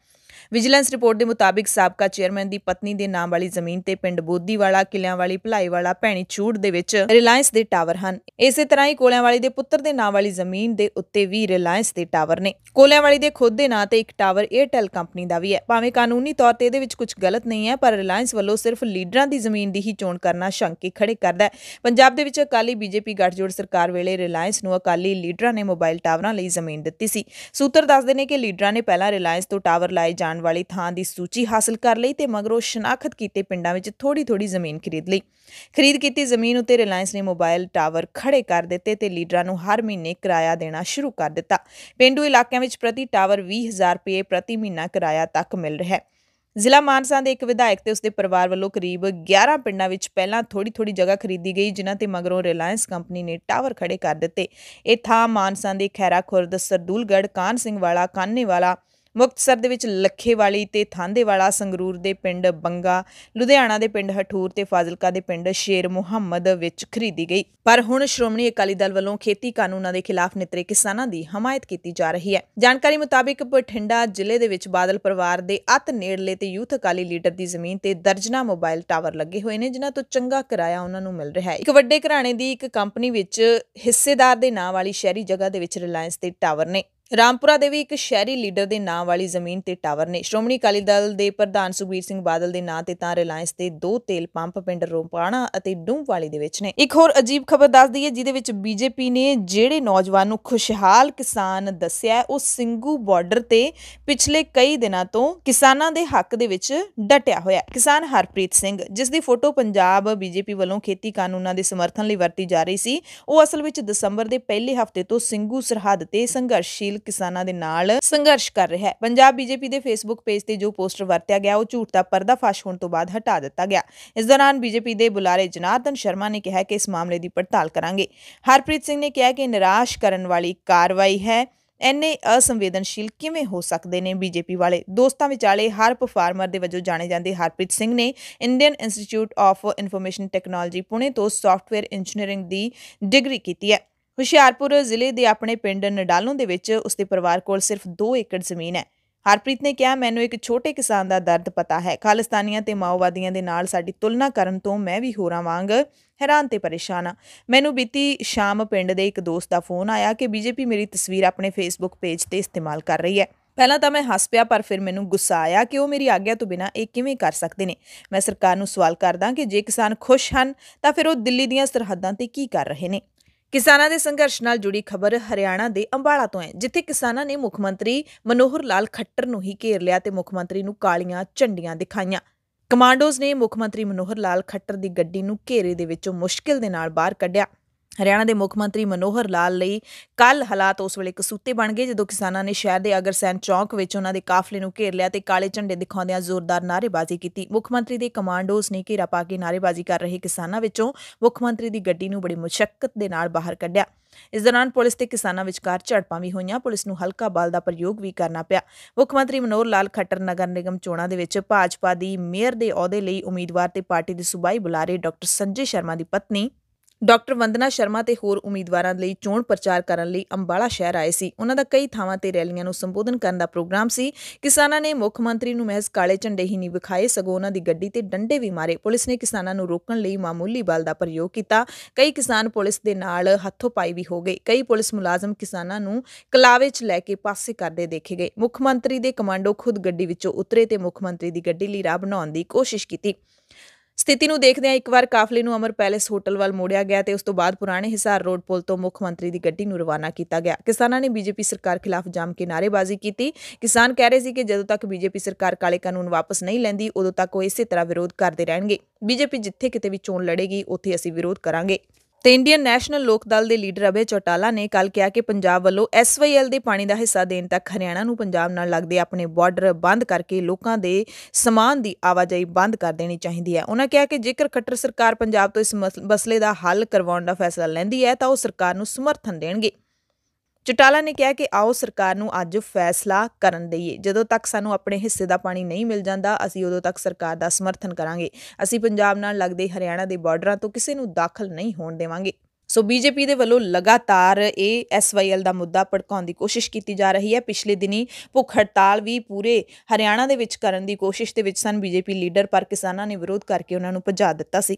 ਵਿਜੀਲੈਂਸ ਰਿਪੋਰਟ ਦੇ ਮੁਤਾਬਿਕ ਸਾਬਕਾ ਚੇਅਰਮੈਨ ਦੀ ਪਤਨੀ ਦੇ ਨਾਮ ਵਾਲੀ ਜ਼ਮੀਨ ਤੇ ਪਿੰਡ ਵਾਲਾ ਕਿਲਿਆਂ ਵਾਲੀ ਭਲਾਈ ਵਾਲਾ ਭੈਣੀ ਚੂੜ ਦੇ ਵਿੱਚ ਰਿਲਾਇੰਸ ਦੇ ਟਾਵਰ ਹਨ ਇਸੇ ਤਰ੍ਹਾਂ ਹੀ ਕੋਲਿਆਂ ਵਾਲੀ ਦੇ ਪੁੱਤਰ ਦੇ ਨਾਮ ਵਾਲੀ ਜ਼ਮੀਨ ਦੇ ਉੱਤੇ ਵੀ ਰਿਲਾਇੰਸ ਦੇ ਟਾਵਰ ਨੇ ਕੋਲਿਆਂ ਵਾਲੀ ਦੇ ਖੁਦ ਦੇ ਨਾਂ ਤੇ ਇੱਕ ਟਾਵਰ 에ਅਰਟੈਲ ਕੰਪਨੀ ਦਾ ਵੀ ਹੈ ਭਾਵੇਂ ਕਾਨੂੰਨੀ ਤੌਰ ਤੇ ਇਹਦੇ ਵਿੱਚ ਕੁਝ ਗਲਤ ਨਹੀਂ ਹੈ ਪਰ ਰਿਲਾਇੰਸ ਵੱਲੋਂ ਸਿਰਫ ਲੀਡਰਾਂ ਦੀ ਜ਼ਮੀਨ ਦੀ ਹੀ ਚੋਣ ਕਰਨਾ ਸ਼ੰਕੇ ਖੜੇ ਕਰਦਾ ਹੈ ਪੰਜਾਬ ਦੇ ਵਿੱਚ ਅਕਾਲੀ ਬੀਜੇਪੀ ਗੱਠਜੋੜ ਸਰਕਾਰ ਵੇਲੇ ਰਿਲਾਇੰਸ ਨੂੰ ਅਕਾਲੀ ਲੀਡਰਾਂ ਨੇ ਮੋਬਾਈਲ ਟਾਵਰਾਂ ਲਈ ਜ਼ਮੀਨ ਦਿੱਤੀ ਸੀ ਸੂਤਰ ਦੱਸਦੇ ਨੇ ਕਿ ਲੀਡਰਾਂ ਨੇ ਪਹਿਲਾਂ ਰਿਲਾਇੰਸ ਤੋਂ ਟਾਵਰ ਲਾਏ ਜਾਣ ਵਾਲੀ ਥਾਂ ਦੀ ਸੂਚੀ ਹਾਸਲ ਕਰ ਲਈ ਤੇ ਮਗਰੋਂ ਸ਼ਨਾਖਤ ਕੀਤੇ ਪਿੰਡਾਂ ਵਿੱਚ ਥੋੜੀ-ਥੋੜੀ ਜ਼ਮੀਨ ਖਰੀਦ ਲਈ ਖਰੀਦ ਕੀਤੀ ਜ਼ਮੀਨ ਉੱਤੇ ਰਿਲਾਇੰਸ ਨੇ ਮੋਬਾਈਲ ਟਾਵਰ ਖੜੇ ਕਰ ਦਿੱਤੇ ਤੇ ਲੀਡਰਾਂ ਨੂੰ ਹਰ ਮਹੀਨੇ ਕਿਰਾਇਆ ਦੇਣਾ ਸ਼ੁਰੂ ਕਰ ਦਿੱਤਾ ਪਿੰਡੂ ਇਲਾਕਿਆਂ ਵਿੱਚ ਪ੍ਰਤੀ ਟਾਵਰ 20000 ਰੁਪਏ ਪ੍ਰਤੀ ਮਹੀਨਾ ਕਿਰਾਇਆ ਤੱਕ ਮਿਲ ਰਿਹਾ ਹੈ ਜ਼ਿਲ੍ਹਾ ਮਾਨਸਾ ਦੇ ਇੱਕ ਵਿਧਾਇਕ ਤੇ ਉਸਦੇ ਪਰਿਵਾਰ ਵੱਲੋਂ ਕਰੀਬ 11 ਪਿੰਡਾਂ ਵਿੱਚ ਪਹਿਲਾਂ ਥੋੜੀ-ਥੋੜੀ ਜਗ੍ਹਾ ਖਰੀਦੀ ਗਈ ਜਿਨ੍ਹਾਂ ਤੇ ਮਗਰੋਂ ਰਿਲਾਇੰਸ ਕੰਪਨੀ ਨੇ ਟਾਵਰ ਖੜੇ ਕਰ ਦਿੱਤੇ ਇਹ ਥਾਂ ਮਾਨਸਾ ਦੇ ਖੈਰਾ ਖੁਰਦ ਸਰਦੂਲਗੜ ਕਾਨ ਸਿੰਘ ਵਾਲਾ ਕਾਨੇ ਵਾਲਾ ਮੁਕਤਸਰ ਦੇ ਵਿੱਚ ਲੱਖੇਵਾਲੀ ਤੇ ਥਾਂਦੇਵਾਲਾ ਸੰਗਰੂਰ ਦੇ ਪਿੰਡ ਬੰਗਾ ਲੁਧਿਆਣਾ ਦੇ ਪਿੰਡ ਹਠੂਰ ਤੇ ਫਾਜ਼ਿਲਕਾ ਦੇ ਪਿੰਡ ਸ਼ੇਰ ਮੁਹੰਮਦ ਵਿੱਚ ਖਰੀਦੀ ਗਈ ਪਰ ਹੁਣ ਸ਼੍ਰੋਮਣੀ ਅਕਾਲੀ ਦਲ ਵੱਲੋਂ ਖੇਤੀ ਕਾਨੂੰਨਾਂ ਦੇ ਖਿਲਾਫ ਨਿਤਰੇ ਕਿਸਾਨਾਂ ਦੀ ਹਮਾਇਤ ਕੀਤੀ ਜਾ ਰਹੀ ਹੈ ਜਾਣਕਾਰੀ ਮੁਤਾਬਿਕ ਪਠਿੰਡਾ ਜ਼ਿਲ੍ਹੇ ਦੇ ਵਿੱਚ ਬਾਦਲ ਪਰਿਵਾਰ ਦੇ ਅਤ ਨੇੜਲੇ ਤੇ ਯੂਥ ਅਕਾਲੀ ਲੀਡਰ ਦੀ ਜ਼ਮੀਨ ਤੇ ਦਰਜਨਾ ਮੋਬਾਈਲ ਟਾਵਰ ਲੱਗੇ ਹੋਏ ਨੇ ਜਿਨ੍ਹਾਂ ਤੋਂ ਚੰਗਾ ਕਿਰਾਇਆ ਉਹਨਾਂ ਨੂੰ ਮਿਲ ਰਿਹਾ ਹੈ ਇੱਕ ਵੱਡੇ ਘਰਾਣੇ ਦੀ ਇੱਕ ਕੰਪਨੀ ਵਿੱਚ ਹਿੱਸੇਦਾਰ ਦੇ ਨਾਂ ਵਾਲੀ ਸ਼ਹਿਰੀ ਜਗ੍ਹਾ ਦੇ ਵਿੱਚ ਰਿਲਾਇੰਸ ਦੇ ਟਾਵਰ ਨੇ ਰਾਮਪੁਰਾ ਦੇ ਵੀ ਇੱਕ ਸ਼ਹਿਰੀ ਲੀਡਰ ਦੇ ਨਾਂ ਵਾਲੀ ਜ਼ਮੀਨ ਤੇ ਟਾਵਰ ਨੇ ਸ਼੍ਰੋਮਣੀ ਅਕਾਲੀ ਦਲ ਦੇ ਪ੍ਰਧਾਨ ਸੁਖਬੀਰ ਸਿੰਘ ਬਾਦਲ ਦੇ ਨਾਂ ਤੇ ਤਾਂ ਰਿਲਾਇੰਸ ਦੇ ਦੋ ਤੇਲ ਪੰਪ ਪਿੰਡ ਰੋਪਾਣਾ ਅਤੇ ਵਾਲੀ ਦੇ ਵਿੱਚ ਨੇ ਇੱਕ ਹੋਰ ਅਜੀਬ ਖਬਰ ਦੱਸ ਦਈਏ ਜਿਹਦੇ ਵਿੱਚ ਬੀਜੇਪੀ ਨੇ ਜਿਹੜੇ ਨੌਜਵਾਨ ਨੂੰ ਖੁਸ਼ਹਾਲ ਕਿਸਾਨ ਦੱਸਿਆ ਉਹ ਸਿੰਘੂ ਬਾਰਡਰ ਤੇ ਪਿਛਲੇ ਕਈ ਦਿਨਾਂ ਤੋਂ ਕਿਸਾਨਾਂ ਦੇ ਹੱਕ ਦੇ ਵਿੱਚ ਡਟਿਆ ਹੋਇਆ ਕਿਸਾਨ ਹਰਪ੍ਰੀਤ ਸਿੰਘ ਜਿਸ ਦੀ ਫੋਟੋ ਪੰਜਾਬ ਬੀਜੇਪੀ ਵੱਲੋਂ ਖੇਤੀ ਕਾਨੂੰਨਾਂ ਦੇ ਸਮਰਥਨ ਲਈ ਵਰਤੀ ਜਾ ਰਹੀ ਸੀ ਉਹ ਅਸਲ ਵਿੱਚ ਦਸੰਬਰ ਦੇ ਪਹਿਲੇ ਹਫ਼ਤੇ ਤੋਂ ਸਿੰਘੂ ਸਰਹੱਦ ਤੇ ਸੰਘਰਸ਼ੀਲ ਕਿਸਾਨਾਂ ਦੇ ਨਾਲ ਸੰਘਰਸ਼ ਕਰ ਰਿਹਾ ਹੈ ਪੰਜਾਬ ਬੀਜੇਪੀ ਦੇ ਫੇਸਬੁੱਕ ਪੇਜ ਤੇ ਜੋ ਪੋਸਟਰ ਵਰਤਿਆ ਗਿਆ ਉਹ ਝੂਠ ਦਾ ਪਰਦਾਫਾਸ਼ ਹੋਣ ਤੋਂ ਬਾਅਦ ਹਟਾ ਦਿੱਤਾ ਗਿਆ ਇਸ ਦੌਰਾਨ ਬੀਜੇਪੀ ਦੇ ਬੁਲਾਰੇ ਜਨਾਰਦਨ ਸ਼ਰਮਾ ਨੇ ਕਿਹਾ ਕਿ ਇਸ ਮਾਮਲੇ ਦੀ ਪੜਤਾਲ ਕਰਾਂਗੇ ਹਰਪ੍ਰੀਤ ਸਿੰਘ ਨੇ ਕਿਹਾ ਕਿ ਨਿਰਾਸ਼ ਕਰਨ ਵਾਲੀ ਕਾਰਵਾਈ ਹੈ ਐਨੇ ਅਸੰਵੇਦਨਸ਼ੀਲ ਕਿਵੇਂ ਹੋ ਸਕਦੇ ਨੇ ਬੀਜੇਪੀ ਵਾਲੇ ਦੋਸਤਾਂ ਵਿਚਾਲੇ ਹਰਪ ਫਾਰਮਰ ਦੇ ਵਜੋਂ ਜਾਣੇ ਜਾਂਦੇ ਹਰਪ੍ਰੀਤ ਸਿੰਘ ਨੇ Indian Institute of Information Technology Pune ਤੋਂ ਸੌਫਟਵੇਅਰ ਇੰਜੀਨੀਅਰਿੰਗ ਦੀ ਡਿਗਰੀ ਕੀਤੀ ਹੈ ਹੁਸ਼ਿਆਰਪੁਰ ਜ਼ਿਲ੍ਹੇ ਦੇ ਆਪਣੇ ਪਿੰਡ ਨਡਾਲੋਂ ਦੇ ਵਿੱਚ ਉਸਦੇ ਪਰਿਵਾਰ ਕੋਲ ਸਿਰਫ 2 ਏਕੜ ਜ਼ਮੀਨ ਹੈ ਹਰਪ੍ਰੀਤ ਨੇ ਕਿਹਾ ਮੈਨੂੰ ਇੱਕ ਛੋਟੇ ਕਿਸਾਨ ਦਾ ਦਰਦ ਪਤਾ ਹੈ ਖਾਲਿਸਤਾਨੀਆਂ ਤੇ ਮਾਓਵਾਦੀਆਂ ਦੇ ਨਾਲ ਸਾਡੀ ਤੁਲਨਾ ਕਰਨ ਤੋਂ ਮੈਂ ਵੀ ਹੋਰਾਂ ਵਾਂਗ ਹੈਰਾਨ ਤੇ ਪਰੇਸ਼ਾਨ ਆ ਮੈਨੂੰ ਬੀਤੀ ਸ਼ਾਮ ਪਿੰਡ ਦੇ ਇੱਕ ਦੋਸਤ ਦਾ ਫੋਨ ਆਇਆ ਕਿ ਬੀਜੇਪੀ ਮੇਰੀ ਤਸਵੀਰ ਆਪਣੇ ਫੇਸਬੁੱਕ ਪੇਜ ਤੇ ਇਸਤੇਮਾਲ ਕਰ ਰਹੀ ਹੈ ਪਹਿਲਾਂ ਤਾਂ ਮੈਂ ਹੱਸ ਪਿਆ ਪਰ ਫਿਰ ਮੈਨੂੰ ਗੁੱਸਾ ਆਇਆ ਕਿ ਉਹ ਮੇਰੀ ਆਗਿਆ ਤੋਂ ਬਿਨਾ ਇਹ ਕਿਵੇਂ ਕਰ ਸਕਦੇ ਨੇ ਮੈਂ ਸਰਕਾਰ ਨੂੰ ਸਵਾਲ ਕਰਦਾ ਕਿ ਜੇ ਕਿਸਾਨ ਖੁਸ਼ ਹਨ ਤਾਂ ਫਿਰ ਉਹ ਦਿੱਲੀ ਦੀਆਂ ਸਰਹੱਦਾਂ ਤੇ ਕੀ ਕਰ ਰਹੇ ਨੇ ਕਿਸਾਨਾਂ ਦੇ ਸੰਘਰਸ਼ ਨਾਲ ਜੁੜੀ ਖਬਰ ਹਰਿਆਣਾ ਦੇ ਅੰਬਾਲਾ ਤੋਂ ਹੈ ਜਿੱਥੇ ਕਿਸਾਨਾਂ ਨੇ ਮੁੱਖ ਮੰਤਰੀ ਮਨੋਹਰ ਲਾਲ ਖੱਟਰ ਨੂੰ ਹੀ ਘੇਰ ਲਿਆ ਤੇ ਮੁੱਖ ਮੰਤਰੀ ਨੂੰ ਕਾਲੀਆਂ ਝੰਡੀਆਂ ਦਿਖਾਈਆਂ ਕਮਾਂਡੋਜ਼ ਨੇ ਮੁੱਖ ਮੰਤਰੀ ਮਨੋਹਰ ਲਾਲ ਖੱਟਰ ਦੀ ਗੱਡੀ ਨੂੰ ਘੇਰੇ ਦੇ ਵਿੱਚੋਂ ਮੁਸ਼ਕਿਲ ਦੇ ਨਾਲ ਬਾਹਰ ਕੱਢਿਆ ਹਰਿਆਣਾ ਦੇ ਮੁੱਖ ਮੰਤਰੀ ਮਨੋਹਰ ਲਾਲ ਲਈ ਕੱਲ ਹਾਲਾਤ ਉਸ ਵੇਲੇ ਕਸੂਤੇ ਬਣ ਗਏ ਜਦੋਂ ਕਿਸਾਨਾਂ ਨੇ ਸ਼ਹਿਰ ਦੇ ਅਗਰਸੈਨ ਚੌਕ ਵਿੱਚ ਉਹਨਾਂ ਦੇ ਕਾਫਲੇ ਨੂੰ ਘੇਰ ਲਿਆ ਤੇ ਕਾਲੇ ਝੰਡੇ ਦਿਖਾਉਂਦਿਆਂ ਜ਼ੋਰਦਾਰ ਨਾਅਰੇਬਾਜ਼ੀ ਕੀਤੀ ਮੁੱਖ ਮੰਤਰੀ ਦੇ ਕਮਾਂਡੋਸ ਨੇ ਘੇਰਾ ਪਾ ਕੇ ਨਾਅਰੇਬਾਜ਼ੀ ਕਰ ਰਹੇ ਕਿਸਾਨਾਂ ਵਿੱਚੋਂ ਮੁੱਖ ਮੰਤਰੀ ਦੀ ਗੱਡੀ ਨੂੰ ਬੜੀ ਮੁਸ਼ਕਲ ਦੇ ਨਾਲ ਬਾਹਰ ਕੱਢਿਆ ਇਸ ਦੌਰਾਨ ਪੁਲਿਸ ਤੇ ਕਿਸਾਨਾਂ ਵਿਚਕਾਰ ਝੜਪਾਂ ਵੀ ਹੋਈਆਂ ਪੁਲਿਸ ਨੂੰ ਹਲਕਾ ਬਲ ਦਾ ਪ੍ਰਯੋਗ ਵੀ ਕਰਨਾ ਪਿਆ ਮੁੱਖ ਮੰਤਰੀ ਮਨੋਹਰ ਲਾਲ ਖੱਟਰ ਨਗਰ ਨਿਗਮ ਚੋਣਾਂ ਦੇ ਵਿੱਚ ਭਾਜਪਾ ਦੀ ਮੇਅਰ ਦੇ ਅਹੁਦੇ ਲਈ ਉਮੀਦਵਾਰ ਤੇ ਪਾਰਟੀ ਦੇ ਸੂਬਾਈ ਬੁਲਾਰੇ ਡਾਕਟਰ ਸੰਜੇ ਸ਼ਰਮਾ ਦੀ ਪਤਨੀ ਡਾਕਟਰ ਵੰਦਨਾ ਸ਼ਰਮਾ ਤੇ ਹੋਰ ਉਮੀਦਵਾਰਾਂ ਲਈ ਚੋਣ ਪ੍ਰਚਾਰ ਕਰਨ ਲਈ ਅੰਬਾਲਾ ਸ਼ਹਿਰ ਆਏ ਸੀ ਉਹਨਾਂ ਦਾ ਕਈ ਥਾਵਾਂ ਤੇ ਰੈਲੀਆਂ ਨੂੰ ਸੰਬੋਧਨ ਕਰਨ ਦਾ ਪ੍ਰੋਗਰਾਮ ਸੀ ਕਿਸਾਨਾਂ ਨੇ ਮੁੱਖ ਮੰਤਰੀ ਨੂੰ ਮਹਿਜ਼ ਕਾਲੇ ਝੰਡੇ ਹੀ ਨਹੀਂ ਵਿਖਾਏ ਸਗੋਂ ਉਹਨਾਂ ਦੀ ਗੱਡੀ ਤੇ ਡੰਡੇ ਵੀ ਮਾਰੇ ਪੁਲਿਸ ਨੇ ਕਿਸਾਨਾਂ ਨੂੰ ਰੋਕਣ ਲਈ ਮਾਮੂਲੀ ਬਲ ਦਾ ਪ੍ਰਯੋਗ ਕੀਤਾ ਕਈ ਕਿਸਾਨ ਪੁਲਿਸ ਦੇ ਨਾਲ ਹੱਥੋਂ ਪਾਈ ਵੀ ਹੋ ਗਏ ਕਈ ਪੁਲਿਸ ਮੁਲਾਜ਼ਮ ਕਿਸਾਨਾਂ ਨੂੰ ਕਲਾਵੇ 'ਚ ਲੈ ਕੇ ਪਾਸੇ ਕਰਦੇ ਦੇਖੇ ਗਏ ਮੁੱਖ ਮੰਤਰੀ ਦੇ ਕਮਾਂਡੋ ਖੁਦ ਗੱਡੀ ਵਿੱਚੋਂ ਉਤਰੇ ਤੇ ਮੁੱਖ ਮੰਤਰੀ ਦੀ ਗੱਡੀ ਲਈ ਰਾਹ ਬਣਾਉਣ ਦੀ ਕੋਸ਼ਿਸ਼ ਕੀਤੀ ਸਥਿਤੀ ਨੂੰ ਦੇਖਦਿਆਂ ਇੱਕ ਵਾਰ ਕਾਫਲੇ ਨੂੰ ਅਮਰ ਪੈਲੇਸ ਹੋਟਲ ਵੱਲ ਮੋੜਿਆ ਗਿਆ ਤੇ ਉਸ ਤੋਂ ਬਾਅਦ ਪੁਰਾਣੇ ਹਿਸਾਰ ਰੋਡ ਪੁਲ ਤੋਂ ਮੁੱਖ ਮੰਤਰੀ ਦੀ ਗੱਡੀ ਨੂੰ ਰਵਾਨਾ ਕੀਤਾ ਗਿਆ ਕਿਸਾਨਾਂ ਨੇ ਬੀਜੇਪੀ ਸਰਕਾਰ ਖਿਲਾਫ ਜਾਮ ਕੇ ਨਾਰੇਬਾਜ਼ੀ ਕੀਤੀ ਕਿਸਾਨ ਕਹਿ ਰਹੇ ਸੀ ਕਿ ਜਦੋਂ ਤੱਕ ਬੀਜੇਪੀ ਸਰਕਾਰ ਕਾਲੇ ਕਾਨੂੰਨ ਵਾਪਸ ਨਹੀਂ ਲੈਂਦੀ ਉਦੋਂ ਤੱਕ ਉਹ ਇਸੇ ਤਰ੍ਹਾਂ ਵਿਰੋਧ ਕਰਦੇ ਰਹਿਣਗੇ ਬੀਜੇਪੀ ਜਿੱਥੇ ਕਿਤੇ ਵੀ ਚੋਣ ਲੜੇਗੀ ਉੱਥੇ ਅਸੀਂ ਵਿਰੋਧ ਕਰਾਂਗੇ ਤੇ ਇੰਡੀਅਨ ਨੈਸ਼ਨਲ ਲੋਕ ਦਲ ਦੇ ਲੀਡਰ ਅਬੇ ਚੋਟਾਲਾ ਨੇ ਕੱਲ ਕਿਹਾ ਕਿ ਪੰਜਾਬ ਵੱਲੋਂ ਐਸਵਾਈਐਲ ਦੇ ਪਾਣੀ ਦਾ ਹਿੱਸਾ ਦੇਣ ਤੱਕ ਹਰਿਆਣਾ ਨੂੰ ਪੰਜਾਬ ਨਾਲ ਲੱਗਦੇ ਆਪਣੇ ਬਾਰਡਰ ਬੰਦ ਕਰਕੇ ਲੋਕਾਂ ਦੇ ਸਮਾਨ ਦੀ ਆਵਾਜਾਈ ਬੰਦ ਕਰ ਦੇਣੀ ਚਾਹੀਦੀ ਹੈ ਉਹਨਾਂ ਕਿਹਾ ਕਿ ਜੇਕਰ ਖੱਟਰ ਸਰਕਾਰ ਪੰਜਾਬ ਤੋਂ ਇਸ ਮਸਲੇ ਦਾ ਹੱਲ ਕਰਵਾਉਣ ਦਾ ਫੈਸਲਾ ਲੈਂਦੀ ਹੈ ਤਾਂ ਉਹ ਸਰਕਾਰ ਨੂੰ ਸਮਰਥਨ ਦੇਣਗੇ ਚਟਾਲਾ ਨੇ ਕਿਹਾ ਕਿ ਆਓ ਸਰਕਾਰ ਨੂੰ ਅੱਜ ਫੈਸਲਾ ਕਰਨ ਦਈਏ ਜਦੋਂ ਤੱਕ ਸਾਨੂੰ ਆਪਣੇ ਹਿੱਸੇ ਦਾ ਪਾਣੀ ਨਹੀਂ ਮਿਲ ਜਾਂਦਾ ਅਸੀਂ ਉਦੋਂ ਤੱਕ ਸਰਕਾਰ ਦਾ ਸਮਰਥਨ ਕਰਾਂਗੇ ਅਸੀਂ ਪੰਜਾਬ ਨਾਲ ਲੱਗਦੇ ਹਰਿਆਣਾ ਦੇ ਬਾਰਡਰਾਂ ਤੋਂ ਕਿਸੇ ਨੂੰ ਦਾਖਲ ਨਹੀਂ ਹੋਣ ਦੇਵਾਂਗੇ ਸੋ ਬੀਜੇਪੀ ਦੇ ਵੱਲੋਂ ਲਗਾਤਾਰ ਇਹ ਐਸਵਾਈਐਲ ਦਾ ਮੁੱਦਾ ਪੜਕਾਉਣ ਦੀ ਕੋਸ਼ਿਸ਼ ਕੀਤੀ ਜਾ ਰਹੀ ਹੈ ਪਿਛਲੇ ਦਿਨੀ ਭੁੱਖ ਹੜਤਾਲ ਵੀ ਪੂਰੇ ਹਰਿਆਣਾ ਦੇ ਵਿੱਚ ਕਰਨ ਦੀ ਕੋਸ਼ਿਸ਼ ਦੇ ਵਿੱਚ ਸਨ ਬੀਜੇਪੀ ਲੀਡਰ ਪਰ ਕਿਸਾਨਾਂ ਨੇ ਵਿਰੋਧ ਕਰਕੇ ਉਹਨਾਂ ਨੂੰ ਭਜਾ ਦਿੱਤਾ ਸੀ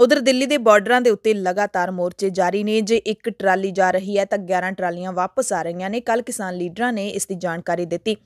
ਉਧਰ ਦਿੱਲੀ ਦੇ ਬਾਰਡਰਾਂ ਦੇ ਉੱਤੇ ਲਗਾਤਾਰ ਮੋਰਚੇ ਜਾਰੀ ਨੇ ਜੇ ਇੱਕ ਟਰਾਲੀ ਜਾ ਰਹੀ ਹੈ ਤਾਂ 11 ਟਰਾਲੀਆਂ ਵਾਪਸ ਆ ਰਹੀਆਂ ਨੇ ਕੱਲ ਕਿਸਾਨ ਲੀਡਰਾਂ ਨੇ ਇਸ ਦੀ ਜਾਣਕਾਰੀ ਦਿੱਤੀ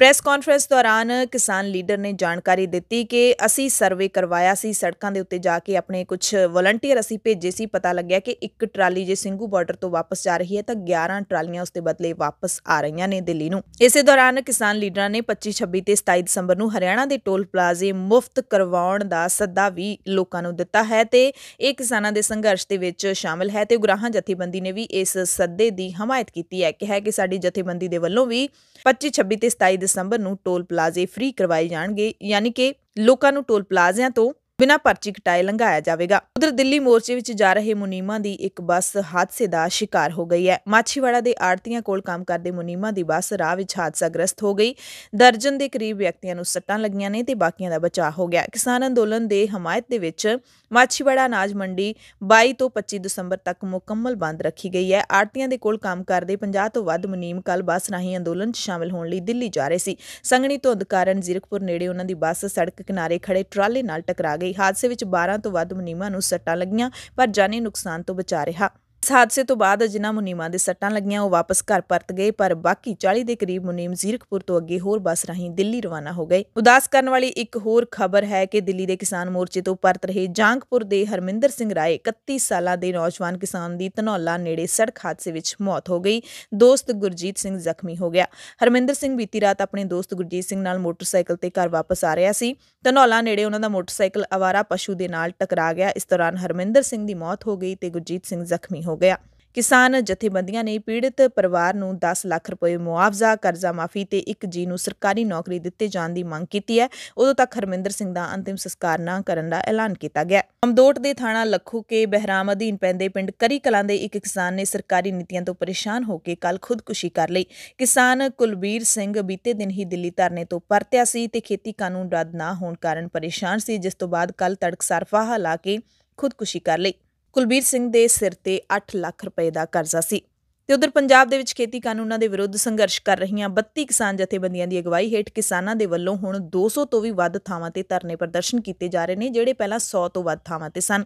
ਪ੍ਰੈਸ ਕਾਨਫਰੰਸ ਦੌਰਾਨ ਕਿਸਾਨ ਲੀਡਰ ਨੇ ਜਾਣਕਾਰੀ ਦਿੱਤੀ ਕਿ ਅਸੀਂ ਸਰਵੇ ਕਰਵਾਇਆ ਸੀ ਸੜਕਾਂ ਦੇ ਉੱਤੇ ਜਾ ਕੇ ਆਪਣੇ ਕੁਝ ਵਲੰਟੀਅਰ ਅਸੀਂ ਭੇਜੇ ਸੀ ਪਤਾ ਲੱਗਿਆ ਕਿ ਇੱਕ ਟਰਾਲੀ ਜੇ ਸਿੰਘੂ ਬਾਰਡਰ ਤੋਂ ਵਾਪਸ ਜਾ ਰਹੀ ਹੈ ਤਾਂ 11 ਟਰਾਲੀਆਂ ਉਸ ਦੇ ਬਦਲੇ ਵਾਪਸ ਆ ਰਹੀਆਂ ਨੇ ਦਿੱਲੀ ਨੂੰ ਇਸੇ ਦੌਰਾਨ ਕਿਸਾਨ ਲੀਡਰਾਂ ਨੇ 25 26 ਤੇ 27 ਦਸੰਬਰ ਨੂੰ ਹਰਿਆਣਾ ਦੇ ਟੋਲ ਪਲਾਜ਼ੇ ਮੁਫਤ ਕਰਵਾਉਣ ਦਾ ਸੱਦਾ ਵੀ ਲੋਕਾਂ ਨੂੰ ਦਿੱਤਾ ਹੈ ਤੇ ਇਹ ਕਿਸਾਨਾਂ ਦੇ ਸੰਘਰਸ਼ ਦੇ ਵਿੱਚ ਸ਼ਾਮਲ ਹੈ ਤੇ ਉਗਰਾਹਾਂ ਜਥੇਬੰਦੀ ਨੇ ਵੀ ਇਸ ਸੱਦੇ ਦੀ ਹਮਾਇਤ ਕੀਤੀ ਹੈ ਕਿ ਹੈ ਕਿ ਸਾਡੀ ਜਥੇਬੰਦੀ ਦੇ ਵੱਲੋਂ ਵੀ 25 26 ਤੇ 27 ਦਸੰਬਰ ਨੂੰ ਟੋਲ ਪਲਾਜ਼ੇ ਫ੍ਰੀ ਕਰਵਾਏ ਜਾਣਗੇ ਯਾਨੀ ਕਿ ਲੋਕਾਂ ਨੂੰ ਟੋਲ ਪਲਾਜ਼ਿਆਂ ਤੋਂ ਬਿਨਾਂ ਪਰਚੀ ਕਟਾਏ ਲੰਘਾਇਆ ਜਾਵੇਗਾ ਉਧਰ ਦਿੱਲੀ ਮੋਰਚੇ ਵਿੱਚ ਜਾ ਰਹੇ ਮੁਨੀਮਾ ਦੀ ਇੱਕ ਬੱਸ ਹਾਦਸੇ ਦਾ ਸ਼ਿਕਾਰ ਹੋ ਗਈ ਹੈ ਮਾਛੀਵਾੜਾ ਦੇ ਆੜਤੀਆਂ ਕੋਲ ਕੰਮ ਕਰਦੇ ਮੁਨੀਮਾ ਦੀ ਬੱਸ ਰਾਹ ਵਿੱਚ ਹਾਦਸਾਗ੍ਰਸਤ ਹੋ ਗਈ ਦਰਜਨ ਦੇ ਕਰੀਬ ਵਿਅਕਤੀਆਂ ਨੂੰ ਸੱਟਾਂ ਲੱਗੀਆਂ ਨੇ ਤੇ ਬਾਕੀਆਂ ਦਾ ਬਚਾਅ ਹੋ ਗਿਆ ਕਿਸਾਨ ਅੰਦੋਲਨ ਦੇ ਹਮਾਇਤ ਦੇ ਵਿੱਚ ਮਾਛੀਵਾੜਾ ਅਨਾਜ ਮੰਡੀ 22 ਤੋਂ 25 ਦਸੰਬਰ ਤੱਕ ਮੁਕੰਮਲ ਬੰਦ ਰੱਖੀ ਗਈ ਹੈ ਆੜਤੀਆਂ ਦੇ ਕੋਲ ਕੰਮ ਕਰਦੇ 50 ਤੋਂ ਵੱਧ ਮੁਨੀਮ ਕੱਲ ਬੱਸ ਰਾਹੀਂ ਅੰਦੋਲਨ 'ਚ ਸ਼ਾਮਲ ਹੋਣ ਲਈ ਦਿੱਲੀ ਜਾ ਰਹੇ ਸੀ ਸੰਗਣੀ ਧੁੰਦ ਕਾਰਨ ਜ਼ੀਰਕਪੁਰ ਨੇੜੇ ਉਹਨਾਂ ਦੀ ਬੱਸ ਸੜਕ ਕਿਨਾਰੇ ਖੜੇ ਟਰਾਲੇ ਨਾਲ ਟਕਰਾ ਗਈ ਲਈ ਹਾਦਸੇ ਵਿੱਚ 12 ਤੋਂ ਵੱਧ ਮੁਨੀਮਾਂ ਨੂੰ ਸੱਟਾਂ ਲੱਗੀਆਂ ਪਰ ਜਾਨੀ ਨੁਕਸਾਨ ਤੋਂ ਬਚਾ ਰਿਹਾ ਇਸ ਹਾਦਸੇ ਤੋਂ ਬਾਅਦ ਜਿਨ੍ਹਾਂ ਮੁਨੀਮਾਂ ਦੇ ਸੱਟਾਂ ਲੱਗੀਆਂ ਉਹ ਵਾਪਸ ਘਰ ਪਰਤ ਗਏ ਪਰ ਬਾਕੀ 40 ਦੇ ਕਰੀਬ ਮੁਨੀਮ ਜ਼ੀਰਕਪੁਰ ਤੋਂ ਅੱਗੇ ਹੋਰ ਬੱਸ ਰਾਹੀਂ ਦਿੱਲੀ ਰਵਾਨਾ ਹੋ ਗਏ ਉਦਾਸ ਕਰਨ ਵਾਲੀ ਇੱਕ ਹੋਰ ਖਬਰ ਹੈ ਕਿ ਦਿੱਲੀ ਦੇ ਕਿਸਾਨ ਮੋਰਚੇ ਤੋਂ ਪਰਤ ਰਹੇ ਜਾਂਗਪੁਰ ਦੇ ਹਰਮਿੰਦਰ ਸਿੰਘ ਰਾਏ 31 ਸਾਲਾਂ ਦੇ ਨੌਜਵਾਨ ਕਿਸਾਨ ਦੀ ਧਨੌਲਾ ਨੇੜੇ ਸੜਕ ਹਾਦਸੇ ਵਿੱਚ ਮੌਤ ਹੋ ਗਈ ਦੋਸਤ ਗੁਰਜੀਤ ਸਿੰਘ ਜ਼ਖਮੀ ਹੋ ਗਿਆ ਹਰਮਿੰਦਰ ਸਿੰਘ ਬੀਤੀ ਰਾਤ ਆਪਣੇ ਦੋਸਤ ਗੁਰਜੀਤ ਸਿੰਘ ਨਾਲ ਮੋਟਰਸਾਈਕਲ ਤੇ ਘਰ ਵਾਪਸ ਆ ਰਿਹਾ ਸੀ ਧਨੌਲਾ ਨੇੜੇ ਉਹਨਾਂ ਦਾ ਮੋਟਰਸਾਈਕਲ ਅਵਾਰਾ ਪਸ਼ੂ ਦੇ ਨਾਲ ਟਕਰਾ ਗਿਆ ਇਸ ਦੌਰਾਨ ਹਰਮਿੰਦਰ ਸਿੰਘ ਦੀ ਮੌਤ ਹੋ ਗਈ ਤੇ ਗੁਰਜੀਤ ਸਿੰਘ ਜ਼ਖਮੀ ਹੋ ਗਿਆ ਕਿਸਾਨ ਜਥੇਬੰਦੀਆਂ ਨੇ ਪੀੜਿਤ ਪਰਿਵਾਰ ਨੂੰ 10 ਲੱਖ ਰੁਪਏ ਮੁਆਵਜ਼ਾ ਕਰਜ਼ਾ ਮਾਫੀ ਤੇ ਇੱਕ ਜੀ ਨੂੰ ਸਰਕਾਰੀ ਨੌਕਰੀ ਦਿੱਤੇ ਜਾਣ ਦੀ ਮੰਗ ਕੀਤੀ ਹੈ ਉਦੋਂ ਤੱਕ ਹਰਮਿੰਦਰ ਸਿੰਘ ਦਾ ਅੰਤਿਮ ਸੰਸਕਾਰ ਨਾ ਕਰਨ ਦਾ ਐਲਾਨ ਕੀਤਾ ਗਿਆ ਅਮਦੋਟ ਦੇ ਥਾਣਾ ਲੱਖੂ ਕੇ ਬਹਿਰਾਮ ਅਧੀਨ ਪੈਂਦੇ ਪਿੰਡ ਕਰੀ ਕਲਾਂ ਦੇ ਇੱਕ ਕਿਸਾਨ ਨੇ ਸਰਕਾਰੀ ਨੀਤੀਆਂ ਤੋਂ ਪਰੇਸ਼ਾਨ ਹੋ ਕੇ ਕੱਲ ਖੁਦਕੁਸ਼ੀ ਕਰ ਲਈ ਕਿਸਾਨ ਕੁਲਬੀਰ ਸਿੰਘ ਬੀਤੇ ਦਿਨ ਹੀ ਦਿੱਲੀ ਧਰਨੇ ਤੋਂ ਪਰਤਿਆ ਸੀ ਤੇ ਖੇਤੀ ਕਾਨੂੰਨ ਰੱਦ ਨਾ ਹੋਣ ਕਾਰਨ ਪਰੇਸ਼ਾਨ ਸੀ ਜਿਸ ਤੋਂ ਬਾਅਦ ਕੱਲ ਤੜਕ ਫਾਹਾ ਲਾ ਕੇ ਖੁਦਕੁਸ਼ੀ ਕਰ ਲਈ ਕੁਲਬੀਰ ਸਿੰਘ ਦੇ ਸਿਰ ਤੇ 8 ਲੱਖ ਰੁਪਏ ਦਾ ਕਰਜ਼ਾ ਸੀ ਤੇ ਉਧਰ ਪੰਜਾਬ ਦੇ ਵਿੱਚ ਖੇਤੀ ਕਾਨੂੰਨਾਂ ਦੇ ਵਿਰੁੱਧ ਸੰਘਰਸ਼ ਕਰ ਰਹੀਆਂ 32 ਕਿਸਾਨ ਜਥੇਬੰਦੀਆਂ ਦੀ ਅਗਵਾਈ ਹੇਠ ਕਿਸਾਨਾਂ ਦੇ ਵੱਲੋਂ ਹੁਣ 200 ਤੋਂ ਵੀ ਵੱਧ ਥਾਵਾਂ ਤੇ ਧਰਨੇ ਪ੍ਰਦਰਸ਼ਨ ਕੀਤੇ ਜਾ ਰਹੇ ਨੇ ਜਿਹੜੇ ਪਹਿਲਾਂ 100 ਤੋਂ ਵੱਧ ਥਾਵਾਂ ਤੇ ਸਨ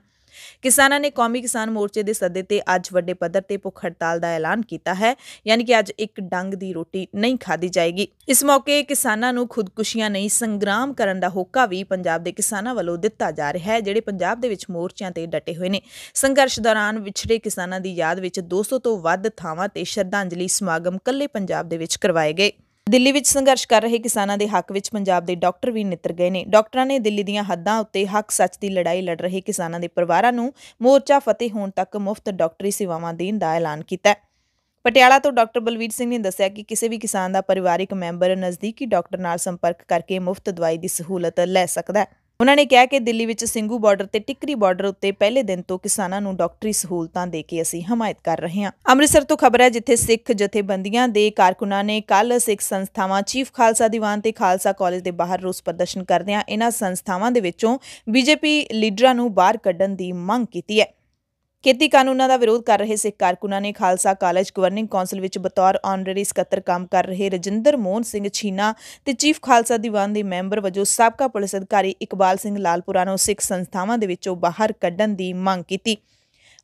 ਕਿਸਾਨਾਂ ਨੇ ਕੌਮੀ ਕਿਸਾਨ ਮੋਰਚੇ ਦੇ ਸੱਦੇ ਤੇ ਅੱਜ ਵੱਡੇ ਪੱਧਰ ਤੇ ਭੁੱਖ ਹੜਤਾਲ ਦਾ ਐਲਾਨ ਕੀਤਾ ਹੈ ਯਾਨੀ ਕਿ ਅੱਜ ਇੱਕ ਡੰਗ ਦੀ ਰੋਟੀ ਨਹੀਂ ਖਾਦੀ ਜਾਏਗੀ ਇਸ ਮੌਕੇ ਕਿਸਾਨਾਂ ਨੂੰ ਖੁਦਕੁਸ਼ੀਆਂ ਨਹੀਂ ਸੰਗਰਾਮ ਕਰਨ ਦਾ ਹੋਕਾ ਵੀ ਪੰਜਾਬ ਦੇ ਕਿਸਾਨਾਂ ਵੱਲੋਂ ਦਿੱਤਾ ਜਾ ਰਿਹਾ ਹੈ ਜਿਹੜੇ ਪੰਜਾਬ ਦੇ ਵਿੱਚ ਮੋਰਚਿਆਂ ਤੇ ਡਟੇ ਹੋਏ ਨੇ ਸੰਘਰਸ਼ ਦੌਰਾਨ ਵਿਛੜੇ ਕਿਸਾਨਾਂ ਦੀ ਯਾਦ ਵਿੱਚ 200 ਤੋਂ ਵੱਧ ਥਾਵਾਂ ਤੇ ਸ਼ਰਧਾਂਜਲੀ ਸਮਾਗਮ ਕੱਲੇ ਪੰਜਾਬ ਦੇ ਵਿੱਚ ਕਰਵਾਏ ਗਏ ਦਿੱਲੀ ਵਿੱਚ ਸੰਘਰਸ਼ ਕਰ ਰਹੇ ਕਿਸਾਨਾਂ ਦੇ ਹੱਕ ਵਿੱਚ ਪੰਜਾਬ ਦੇ ਡਾਕਟਰ ਵੀ ਨਿਤਰ ਗਏ ਨੇ ਡਾਕਟਰਾਂ ਨੇ ਦਿੱਲੀ ਦੀਆਂ ਹੱਦਾਂ ਉੱਤੇ ਹੱਕ ਸੱਚ ਦੀ ਲੜਾਈ ਲੜ ਰਹੇ ਕਿਸਾਨਾਂ ਦੇ ਪਰਿਵਾਰਾਂ ਨੂੰ ਮੋਰਚਾ ਫਤਿਹ ਹੋਣ ਤੱਕ ਮੁਫਤ ਡਾਕਟਰੀ ਸੇਵਾਵਾਂ ਦੇਣ ਦਾ ਐਲਾਨ ਕੀਤਾ ਹੈ ਪਟਿਆਲਾ ਤੋਂ ਡਾਕਟਰ ਬਲਵੀਰ ਸਿੰਘ ਨੇ ਦੱਸਿਆ ਕਿ ਕਿਸੇ ਵੀ ਕਿਸਾਨ ਦਾ ਪਰਿਵਾਰਿਕ ਮੈਂਬਰ ਨਜ਼ਦੀਕੀ ਡਾਕਟਰ ਨਾਲ ਸੰਪਰਕ ਕਰਕੇ ਮੁਫਤ ਦਵਾਈ ਦੀ ਸਹੂਲਤ ਲੈ ਸਕਦਾ ਹੈ ਉਹਨਾਂ ਨੇ ਕਿਹਾ ਕਿ ਦਿੱਲੀ ਵਿੱਚ ਸਿੰਘੂ ਬਾਰਡਰ ਤੇ ਟਿੱਕਰੀ ਬਾਰਡਰ ਉੱਤੇ ਪਹਿਲੇ ਦਿਨ ਤੋਂ ਕਿਸਾਨਾਂ ਨੂੰ ਡਾਕਟਰੀ ਸਹੂਲਤਾਂ ਦੇ ਕੇ ਅਸੀਂ ਹਮਾਇਤ ਕਰ ਰਹੇ ਹਾਂ ਅੰਮ੍ਰਿਤਸਰ ਤੋਂ ਖਬਰ ਹੈ ਜਿੱਥੇ ਸਿੱਖ ਜਥੇਬੰਦੀਆਂ ਦੇ ਕਾਰਕੁਨਾਂ ਨੇ ਕੱਲ ਸਿੱਖ ਸੰਸਥਾਵਾਂ ਚੀਫ ਖਾਲਸਾ ਦੀਵਾਨ ਤੇ ਖਾਲਸਾ ਕਾਲਜ ਦੇ ਬਾਹਰ ਰੋਸ ਪ੍ਰਦਰਸ਼ਨ ਕਰਦਿਆਂ ਇਹਨਾਂ ਸੰਸਥਾਵਾਂ ਦੇ ਵਿੱਚੋਂ ਬੀਜੇਪੀ ਲੀਡਰਾਂ ਨੂੰ ਬਾਹਰ ਕੱਢਣ ਦੀ ਮੰਗ ਕੀਤੀ ਹੈ ਖੇਤੀ ਕਾਨੂੰਨਾਂ ਦਾ ਵਿਰੋਧ ਕਰ ਰਹੇ ਸਿੱਖ ਕਾਰਕੁਨਾਂ ਨੇ ਖਾਲਸਾ ਕਾਲਜ ਗਵਰਨਿੰਗ ਕੌਂਸਲ ਵਿੱਚ ਬਤੌਰ ਆਨਰੇਰੀ ਸਕੱਤਰ ਕੰਮ ਕਰ ਰਹੇ ਰਜਿੰਦਰ ਮੋਹਨ ਸਿੰਘ ਛੀਨਾ ਤੇ ਚੀਫ ਖਾਲਸਾ ਦੀਵਾਨ ਦੇ ਮੈਂਬਰ ਵਜੋਂ ਸਾਬਕਾ ਪੁਲਿਸ ਅਧਿਕਾਰੀ ਇਕਬਾਲ ਸਿੰਘ ਲਾਲਪੁਰਾ ਨੂੰ ਸਿੱਖ ਸੰਸਥਾਵਾਂ ਦੇ ਵਿੱਚੋਂ ਬਾਹਰ ਕੱਢਣ ਦੀ ਮੰਗ ਕੀਤੀ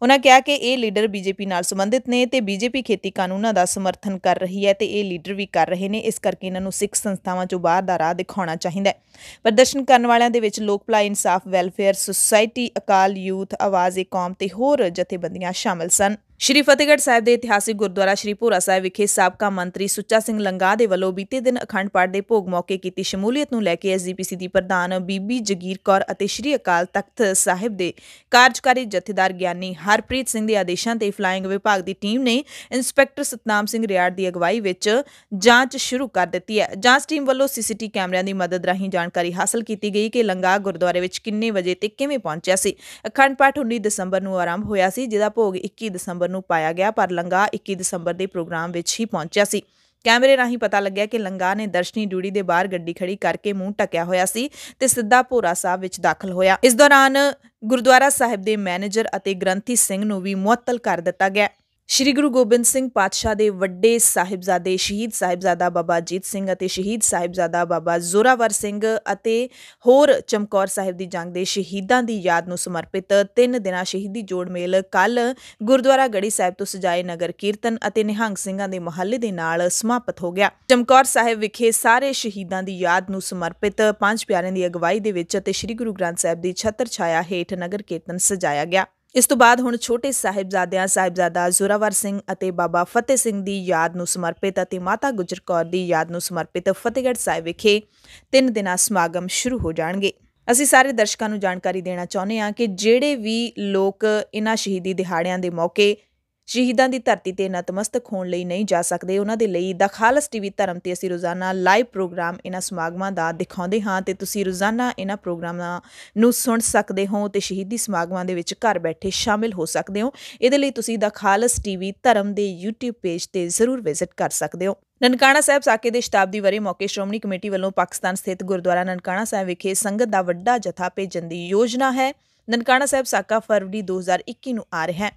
ਉਹਨਾਂ ਕਿਹਾ ਕਿ ਇਹ ਲੀਡਰ ਬੀਜੇਪੀ ਨਾਲ ਸੰਬੰਧਿਤ ਨੇ ਤੇ ਬੀਜੇਪੀ ਖੇਤੀ ਕਾਨੂੰਨਾਂ ਦਾ ਸਮਰਥਨ ਕਰ ਰਹੀ ਹੈ ਤੇ ਇਹ ਲੀਡਰ ਵੀ ਕਰ ਰਹੇ ਨੇ ਇਸ ਕਰਕੇ ਇਹਨਾਂ ਨੂੰ ਸਿੱਖ ਸੰਸਥਾਵਾਂ ਚੋਂ ਬਾਹਰ ਦਾ ਰਾਹ ਦਿਖਾਉਣਾ ਚਾਹੀਦਾ ਹੈ ਪ੍ਰਦਰਸ਼ਨ ਕਰਨ ਵਾਲਿਆਂ ਦੇ ਵਿੱਚ ਲੋਕ ਭਲਾਈ ਇਨਸਾਫ ਵੈਲਫੇਅਰ ਸੁਸਾਇਟੀ ਅਕਾਲ ਯੂਥ ਆਵਾਜ਼ ਏ ਕੌਮ ਤੇ ਹੋਰ ਜਥੇਬੰਦੀਆਂ ਸ਼ਾਮਲ ਸਨ ਸ਼੍ਰੀ ਫਤਿਹਗੜ੍ਹ ਸਾਹਿਬ ਦੇ ਇਤਿਹਾਸਿਕ ਗੁਰਦੁਆਰਾ ਸ਼੍ਰੀ ਪੂਰਾ ਸਾਹਿਬ ਵਿਖੇ ਸਾਬਕਾ ਮੰਤਰੀ ਸੁੱਚਾ ਸਿੰਘ ਲੰਗਾ ਦੇ ਵੱਲੋਂ ਬੀਤੇ ਦਿਨ ਅਖੰਡ ਪਾਠ ਦੇ ਭੋਗ ਮੌਕੇ ਕੀਤੀ ਸ਼ਮੂਲੀਅਤ ਨੂੰ ਲੈ ਕੇ ਐਸਜੀਪੀਸੀ ਦੀ ਪ੍ਰਧਾਨ ਬੀਬੀ ਜਗੀਰ ਕੌਰ ਅਤੇ ਸ਼੍ਰੀ ਅਕਾਲ ਤਖਤ ਸਾਹਿਬ ਦੇ ਕਾਰਜਕਾਰੀ ਜਥੇਦਾਰ ਗਿਆਨੀ ਹਰਪ੍ਰੀਤ ਸਿੰਘ ਦੇ ਆਦੇਸ਼ਾਂ ਤੇ ਫਲਾਈਂਗ ਵਿਭਾਗ ਦੀ ਟੀਮ ਨੇ ਇੰਸਪੈਕਟਰ ਸਤਨਾਮ ਸਿੰਘ ਰਿਆੜ ਦੀ ਅਗਵਾਈ ਵਿੱਚ ਜਾਂਚ ਸ਼ੁਰੂ ਕਰ ਦਿੱਤੀ ਹੈ ਜਾਂਚ ਟੀਮ ਵੱਲੋਂ ਸੀਸੀਟੀ ਕੈਮਰਿਆਂ ਦੀ ਮਦਦ ਰਾਹੀਂ ਜਾਣਕਾਰੀ ਹਾਸਲ ਕੀਤੀ ਗਈ ਕਿ ਲੰਗਾ ਗੁਰਦੁਆਰੇ ਵਿੱਚ ਕਿੰਨੇ ਵਜੇ ਤੇ ਕਿਵੇਂ ਪਹੁੰਚਿਆ ਸੀ ਅਖੰਡ ਪਾਠ 19 ਦਸੰਬਰ ਨੂੰ ਆਰੰਭ ਹੋਇਆ ਸੀ ਜਿਹਦਾ ਭੋਗ 21 ਦਸੰਬਰ ਨੂੰ ਪਾਇਆ ਗਿਆ ਪਰ ਲੰਗਾ 21 ਦਸੰਬਰ ਦੇ ਪ੍ਰੋਗਰਾਮ ਵਿੱਚ ਹੀ ਪਹੁੰਚਿਆ ਸੀ ਕੈਮਰੇ ਰਾਹੀਂ ਪਤਾ ਲੱਗਿਆ ਕਿ ਲੰਗਾ ਨੇ ਦਰਸ਼ਨੀ ਡਿਊੜੀ ਦੇ ਬਾਹਰ ਗੱਡੀ ਖੜੀ ਕਰਕੇ ਮੂੰਹ ਟਕਿਆ ਹੋਇਆ ਸੀ ਤੇ ਸਿੱਧਾ ਭੋਰਾ ਸਾਹਿਬ ਵਿੱਚ ਦਾਖਲ ਹੋਇਆ ਇਸ ਦੌਰਾਨ ਗੁਰਦੁਆਰਾ ਸਾਹਿਬ ਦੇ ਮੈਨੇਜਰ ਅਤੇ ਗ੍ਰੰਥੀ ਸਿੰਘ ਨੂੰ ਵੀ ਮੁਅੱਤਲ ਕਰ ਦਿੱਤਾ ਗਿਆ ਸ਼੍ਰੀ ਗੁਰੂ ਗੋਬਿੰਦ ਸਿੰਘ ਪਾਤਸ਼ਾਹ ਦੇ ਵੱਡੇ ਸਾਹਿਬਜ਼ਾਦੇ ਸ਼ਹੀਦ ਸਾਹਿਬਜ਼ਾਦਾ ਬਾਬਾ ਜੀਤ ਸਿੰਘ ਅਤੇ ਸ਼ਹੀਦ ਸਾਹਿਬਜ਼ਾਦਾ ਬਾਬਾ ਜ਼ੋਰਾਵਰ ਸਿੰਘ ਅਤੇ ਹੋਰ ਚਮਕੌਰ ਸਾਹਿਬ ਦੀ ਜੰਗ ਦੇ ਸ਼ਹੀਦਾਂ ਦੀ ਯਾਦ ਨੂੰ ਸਮਰਪਿਤ ਤਿੰਨ ਦਿਨਾਂ ਸ਼ਹੀਦੀ ਜੋੜ ਮੇਲ ਕੱਲ ਗੁਰਦੁਆਰਾ ਗੜੀ ਸਾਹਿਬ ਤੋਂ ਸਜਾਏ ਨਗਰ ਕੀਰਤਨ ਅਤੇ ਨਿਹੰਗ ਸਿੰਘਾਂ ਦੇ ਮਹੱਲੇ ਦੇ ਨਾਲ ਸਮਾਪਤ ਹੋ ਗਿਆ ਚਮਕੌਰ ਸਾਹਿਬ ਵਿਖੇ ਸਾਰੇ ਸ਼ਹੀਦਾਂ ਦੀ ਯਾਦ ਨੂੰ ਸਮਰਪਿਤ ਪੰਜ ਪਿਆਰਿਆਂ ਦੀ ਅਗਵਾਈ ਦੇ ਵਿੱਚ ਅਤੇ ਸ਼੍ਰੀ ਗੁਰੂ ਗ੍ਰੰਥ ਸਾਹਿਬ ਦੀ ਛਤਰ ਛਾਇਆ ਹੇਠ ਨਗਰ ਕੀਰਤਨ ਸਜਾਇਆ ਗਿਆ ਇਸ ਤੋਂ ਬਾਅਦ ਹੁਣ ਛੋਟੇ ਸਾਹਿਬਜ਼ਾਦਿਆਂ ਸਾਹਿਬਜ਼ਾਦਾ ਜ਼ੋਰਾਵਰ ਸਿੰਘ ਅਤੇ ਬਾਬਾ ਫਤਿਹ ਸਿੰਘ ਦੀ ਯਾਦ ਨੂੰ ਸਮਰਪਿਤ ਅਤੇ ਮਾਤਾ ਗੁਜਰ ਕੌਰ ਦੀ ਯਾਦ ਨੂੰ ਸਮਰਪਿਤ ਫਤਿਹਗੜ੍ਹ ਸਾਹਿਬ ਵਿਖੇ ਤਿੰਨ ਦਿਨਾਂ ਸਮਾਗਮ ਸ਼ੁਰੂ ਹੋ ਜਾਣਗੇ ਅਸੀਂ ਸਾਰੇ ਦਰਸ਼ਕਾਂ ਨੂੰ ਜਾਣਕਾਰੀ ਦੇਣਾ ਚਾਹੁੰਦੇ ਹਾਂ ਕਿ ਜਿਹੜੇ ਵੀ ਲੋਕ ਇਨ੍ਹਾਂ ਸ਼ਹੀਦੀ ਦਿਹਾੜਿਆਂ ਦੇ ਮੌਕੇ ਸ਼ਹੀਦਾਂ ਦੀ ਧਰਤੀ ਤੇ ਨਤਮਸਤਕ ਹੋਣ ਲਈ ਨਹੀਂ ਜਾ ਸਕਦੇ ਉਹਨਾਂ ਦੇ ਲਈ ਦਾ ਖਾਲਸ ਟੀਵੀ ਧਰਮ ਤੇ ਅਸੀਂ ਰੋਜ਼ਾਨਾ ਲਾਈਵ ਪ੍ਰੋਗਰਾਮ ਇਹਨਾਂ ਸਮਾਗਮਾਂ ਦਾ ਦਿਖਾਉਂਦੇ ਹਾਂ ਤੇ ਤੁਸੀਂ ਰੋਜ਼ਾਨਾ ਇਹਨਾਂ ਪ੍ਰੋਗਰਾਮਾਂ ਨੂੰ ਸੁਣ ਸਕਦੇ ਹੋ ਤੇ ਸ਼ਹੀਦੀ ਸਮਾਗਮਾਂ ਦੇ ਵਿੱਚ ਘਰ ਬੈਠੇ ਸ਼ਾਮਿਲ ਹੋ ਸਕਦੇ ਹੋ ਇਹਦੇ ਲਈ ਤੁਸੀਂ ਦਾ ਖਾਲਸ ਟੀਵੀ ਧਰਮ ਦੇ YouTube ਪੇਜ ਤੇ ਜ਼ਰੂਰ ਵਿਜ਼ਿਟ ਕਰ ਸਕਦੇ ਹੋ ਨਨਕਾਣਾ ਸਾਹਿਬ ਸਾਕੇ ਦੇ ਸ਼ਤਾਬਦੀ ਵਰੇ ਮੌਕੇ ਸ਼੍ਰੋਮਣੀ ਕਮੇਟੀ ਵੱਲੋਂ ਪਾਕਿਸਤਾਨ ਸਥਿਤ ਗੁਰਦੁਆਰਾ ਨਨਕਾਣਾ ਸਾਹਿਬ ਵਿਖੇ ਸੰਗਤ ਦਾ ਵੱਡਾ ਜਥਾ ਭੇਜਣ ਦੀ ਯੋਜਨਾ ਹੈ ਨਨਕਾਣਾ ਸਾਹਿਬ ਸਾਕਾ ਫਰਵਰੀ 2021 ਨੂੰ ਆ ਰਿਹਾ ਹੈ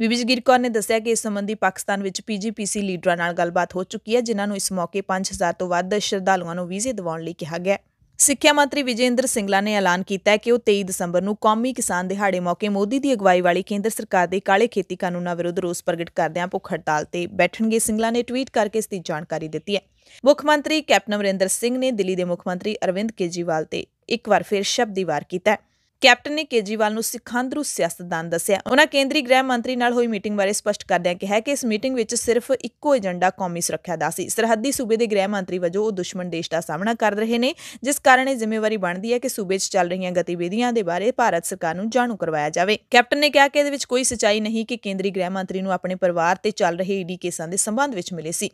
ਵਿਵਿਜ ਗਿਰਕੌਰ ਨੇ ਦੱਸਿਆ ਕਿ ਇਸ ਸੰਬੰਧੀ ਪਾਕਿਸਤਾਨ ਵਿੱਚ ਪੀਜੀਪੀਸੀ ਲੀਡਰਾਂ ਨਾਲ ਗੱਲਬਾਤ ਹੋ ਚੁੱਕੀ ਹੈ ਜਿਨ੍ਹਾਂ ਨੂੰ ਇਸ ਮੌਕੇ 5000 ਤੋਂ ਵੱਧ ਸ਼ਰਧਾਲੂਆਂ ਨੂੰ ਵੀਜ਼ੇ ਦਿਵਾਉਣ ਲਈ ਕਿਹਾ ਗਿਆ ਸਿੱਖਿਆ ਮੰਤਰੀ ਵਿਜੇਂਦਰ ਸਿੰਗਲਾ ਨੇ ਐਲਾਨ ਕੀਤਾ ਹੈ ਕਿ ਉਹ 23 ਦਸੰਬਰ ਨੂੰ ਕੌਮੀ ਕਿਸਾਨ ਦਿਹਾੜੇ ਮੌਕੇ ਮੋਦੀ ਦੀ ਅਗਵਾਈ ਵਾਲੀ ਕੇਂਦਰ ਸਰਕਾਰ ਦੇ ਕਾਲੇ ਖੇਤੀ ਕਾਨੂੰਨਾਂ ਵਿਰੁੱਧ ਰੋਸ ਪ੍ਰਗਟ ਕਰਦਿਆਂ ਭੁੱਖ ਹੜਤਾਲ ਤੇ ਬੈਠਣਗੇ ਸਿੰਗਲਾ ਨੇ ਟਵੀਟ ਕਰਕੇ ਇਸ ਦੀ ਜਾਣਕਾਰੀ ਦਿੱਤੀ ਹੈ ਮੁੱਖ ਮੰਤਰੀ ਕੈਪਟਨ ਅਮਰਿੰਦਰ ਸਿੰਘ ਨੇ ਦਿੱਲੀ ਦੇ ਮੁੱਖ ਮੰਤਰੀ ਅਰਵਿੰਦ ਕੇਜੀਵਾਲ ਤੇ ਇੱਕ ਵਾਰ ਫਿਰ ਸ਼ਬਦੀ ਵਾਰ ਕੀਤਾ ਹੈ ਕੈਪਟਨ ਨੇ ਕੇਜੀਵਾਲ ਨੂੰ ਸਿਖਾਂਦਰੂ ਸਿਆਸਤਦਾਨ ਦੱਸਿਆ ਉਹਨਾਂ ਕੇਂਦਰੀ ਗ੍ਰਹਿ ਮੰਤਰੀ ਨਾਲ ਹੋਈ ਮੀਟਿੰਗ ਬਾਰੇ ਸਪਸ਼ਟ ਕਰਦਿਆਂ ਕਿਹਾ ਕਿ ਇਸ ਮੀਟਿੰਗ ਵਿੱਚ ਸਿਰਫ ਇੱਕੋ ਏਜੰਡਾ ਕੌਮੀ ਸੁਰੱਖਿਆ ਦਾ ਸੀ ਸਰਹੱਦੀ ਸੂਬੇ ਦੇ ਗ੍ਰਹਿ ਮੰਤਰੀ ਵਜੋਂ ਉਹ ਦੁਸ਼ਮਣ ਦੇਸ਼ ਦਾ ਸਾਹਮਣਾ ਕਰ ਰਹੇ ਨੇ ਜਿਸ ਕਾਰਨ ਇਹ ਜ਼ਿੰਮੇਵਾਰੀ ਬਣਦੀ ਹੈ ਕਿ ਸੂਬੇ 'ਚ ਚੱਲ ਰਹੀਆਂ ਗਤੀਵਿਧੀਆਂ ਦੇ ਬਾਰੇ ਭਾਰਤ ਸਰਕਾਰ ਨੂੰ ਜਾਣੂ ਕਰਵਾਇਆ ਜਾਵੇ ਕੈਪਟਨ ਨੇ ਕਿਹਾ ਕਿ ਇਹਦੇ ਵਿੱਚ ਕੋਈ ਸਚਾਈ ਨਹੀਂ ਕਿ ਕੇਂਦਰੀ ਗ੍ਰਹਿ ਮੰਤਰੀ ਨੂੰ ਆਪਣੇ ਪਰਿਵਾਰ ਤੇ ਚੱਲ ਰਹੇ ਈਡੀ ਕੇਸਾਂ ਦੇ ਸੰਬੰਧ ਵਿੱਚ ਮਿਲੇ ਸੀ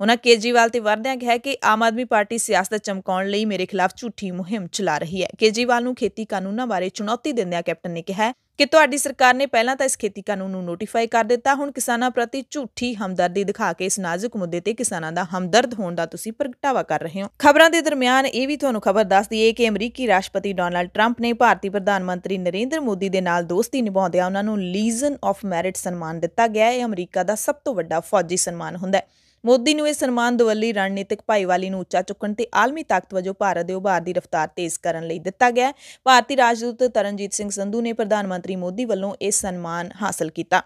ਉਹਨਾਂ ਕੇਜੀਵਾਲ ਤੇ ਵਰਦਿਆਂ ਕਿਹਾ ਕਿ ਆਮ ਆਦਮੀ ਪਾਰਟੀ ਸਿਆਸਤ ਚਮਕਾਉਣ ਲਈ ਮੇਰੇ ਖਿਲਾਫ ਝੂਠੀ ਮੁਹਿੰਮ ਚਲਾ ਰਹੀ ਹੈ ਕੇਜੀਵਾਲ ਨੂੰ ਖੇਤੀ ਕਾਨੂੰਨਾਂ ਬਾਰੇ ਚੁਣੌਤੀ ਦਿੰਦਿਆਂ ਕੈਪਟਨ ਨੇ ਕਿਹਾ ਕਿ ਤੁਹਾਡੀ ਸਰਕਾਰ ਨੇ ਪਹਿਲਾਂ ਤਾਂ ਇਸ ਖੇਤੀ ਕਾਨੂੰਨ ਨੂੰ ਨੋਟੀਫਾਈ ਕਰ ਦਿੱਤਾ ਹੁਣ ਕਿਸਾਨਾਂ ਪ੍ਰਤੀ ਝੂਠੀ ਹਮਦਰਦੀ ਦਿਖਾ ਕੇ ਇਸ ਨਾਜ਼ੁਕ ਮੁੱਦੇ ਤੇ ਕਿਸਾਨਾਂ ਦਾ ਹਮਦਰਦ ਹੋਣ ਦਾ ਤੁਸੀਂ ਪ੍ਰਗਟਾਵਾ ਕਰ ਰਹੇ ਹੋ ਖਬਰਾਂ ਦੇ ਦਰਮਿਆਨ ਇਹ ਵੀ ਤੁਹਾਨੂੰ ਖਬਰ ਦੱਸਦੀ ਹੈ ਕਿ ਅਮਰੀਕੀ ਰਾਸ਼ਟਰਪਤੀ ਡੋਨਾਲਡ ਟਰੰਪ ਨੇ ਭਾਰਤੀ ਪ੍ਰਧਾਨ ਮੰਤਰੀ ਨਰਿੰਦਰ ਮੋਦੀ ਦੇ ਨਾਲ ਦੋਸਤੀ ਨਿਭਾਉਂਦਿਆਂ ਉਹਨਾਂ ਨੂੰ ਲੀਜਨ ਆਫ ਮੈਰਿਟ ਸਨਮਾਨ ਦਿੱਤਾ ਗਿਆ ਹੈ ਇਹ ਅਮਰੀਕਾ ਦਾ ਸਭ ਤੋਂ ਵੱਡਾ ਫੌਜੀ ਸਨਮਾਨ ਹੁੰਦਾ ਹੈ ਮੋਦੀ ਨੂੰ ਇਹ ਸਨਮਾਨ ਦਵੱਲੀ ਰਣਨੀਤਿਕ ਭਾਈਵਾਲੀ ਨੂੰ ਉੱਚਾ ਚੁੱਕਣ ਤੇ ਆਲਮੀ ਤਾਕਤ ਵਜੋਂ ਭਾਰਤ ਦੇ ਉਭਾਰ ਦੀ ਰਫ਼ਤਾਰ ਤੇਜ਼ ਕਰਨ ਲਈ ਦਿੱਤਾ ਗਿਆ ਭਾਰਤੀ ਰਾਜਦੂਤ ਤਰਨਜੀਤ ਸਿੰਘ ਸੰਧੂ ਨੇ ਪ੍ਰਧਾਨ ਮੰਤਰੀ ਮੋਦੀ ਵੱਲੋਂ ਇਹ ਸਨਮਾਨ ਹਾਸਲ ਕੀਤਾ